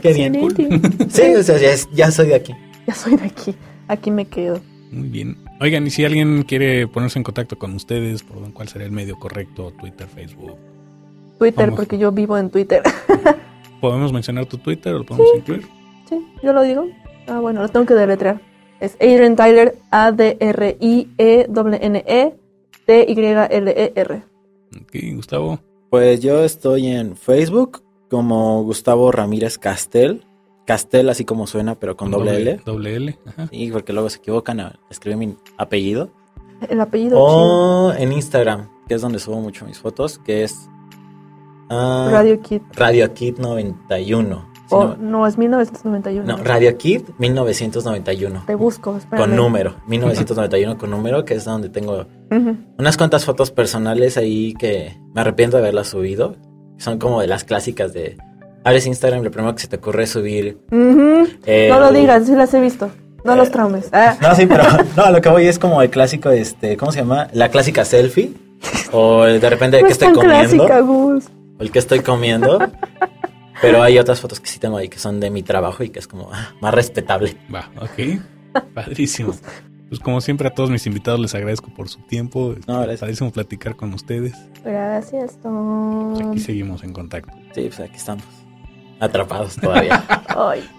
qué bien. Cool. sí, o sea, ya soy de aquí. Ya soy de aquí. Aquí me quedo. Muy bien. Oigan, y si alguien quiere ponerse en contacto con ustedes, ¿por cuál sería el medio correcto? ¿Twitter, Facebook? Twitter, porque yo vivo en Twitter. ¿Podemos mencionar tu Twitter o lo podemos incluir? Sí, yo lo digo. Ah, bueno, lo tengo que deletrear. Es Adrian Tyler, A-D-R-I-E-N-E-T-Y-L-E-R. E e e ok, Gustavo. Pues yo estoy en Facebook como Gustavo Ramírez Castel. Castel, así como suena, pero con, doble, L. Doble L, ajá. Sí, porque luego se equivocan a escribir mi apellido. El apellido. O en Instagram, que es donde subo mucho mis fotos, que es. Ah, Radio Kid. Radio Kid 91. no, es 1991. No, Radio Kid 1991. Te busco, espérame. Con número, 1991 con número, que es donde tengo unas cuantas fotos personales ahí que me arrepiento de haberlas subido. Son como de las clásicas de abres Instagram, lo primero que se te ocurre subir. Eh, no lo digas, sí las he visto. No los eh, traumes. No, ah. sí, pero no, lo que voy es como el clásico, este, ¿cómo se llama? La clásica selfie. O el de repente el que estoy comiendo. Clásica, Gus. el que estoy comiendo. pero hay otras fotos que sí tengo ahí que son de mi trabajo y que es como ah, más respetable. Va, ok. Padrísimo. Pues como siempre a todos mis invitados les agradezco por su tiempo. Este, no, gracias. Padrísimo platicar con ustedes. Gracias, Tom. Pues aquí seguimos en contacto. Sí, pues aquí estamos atrapados todavía.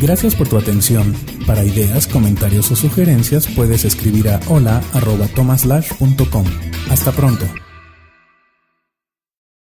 Gracias por tu atención. Para ideas, comentarios o sugerencias puedes escribir a hola.tomaslash.com. Hasta pronto.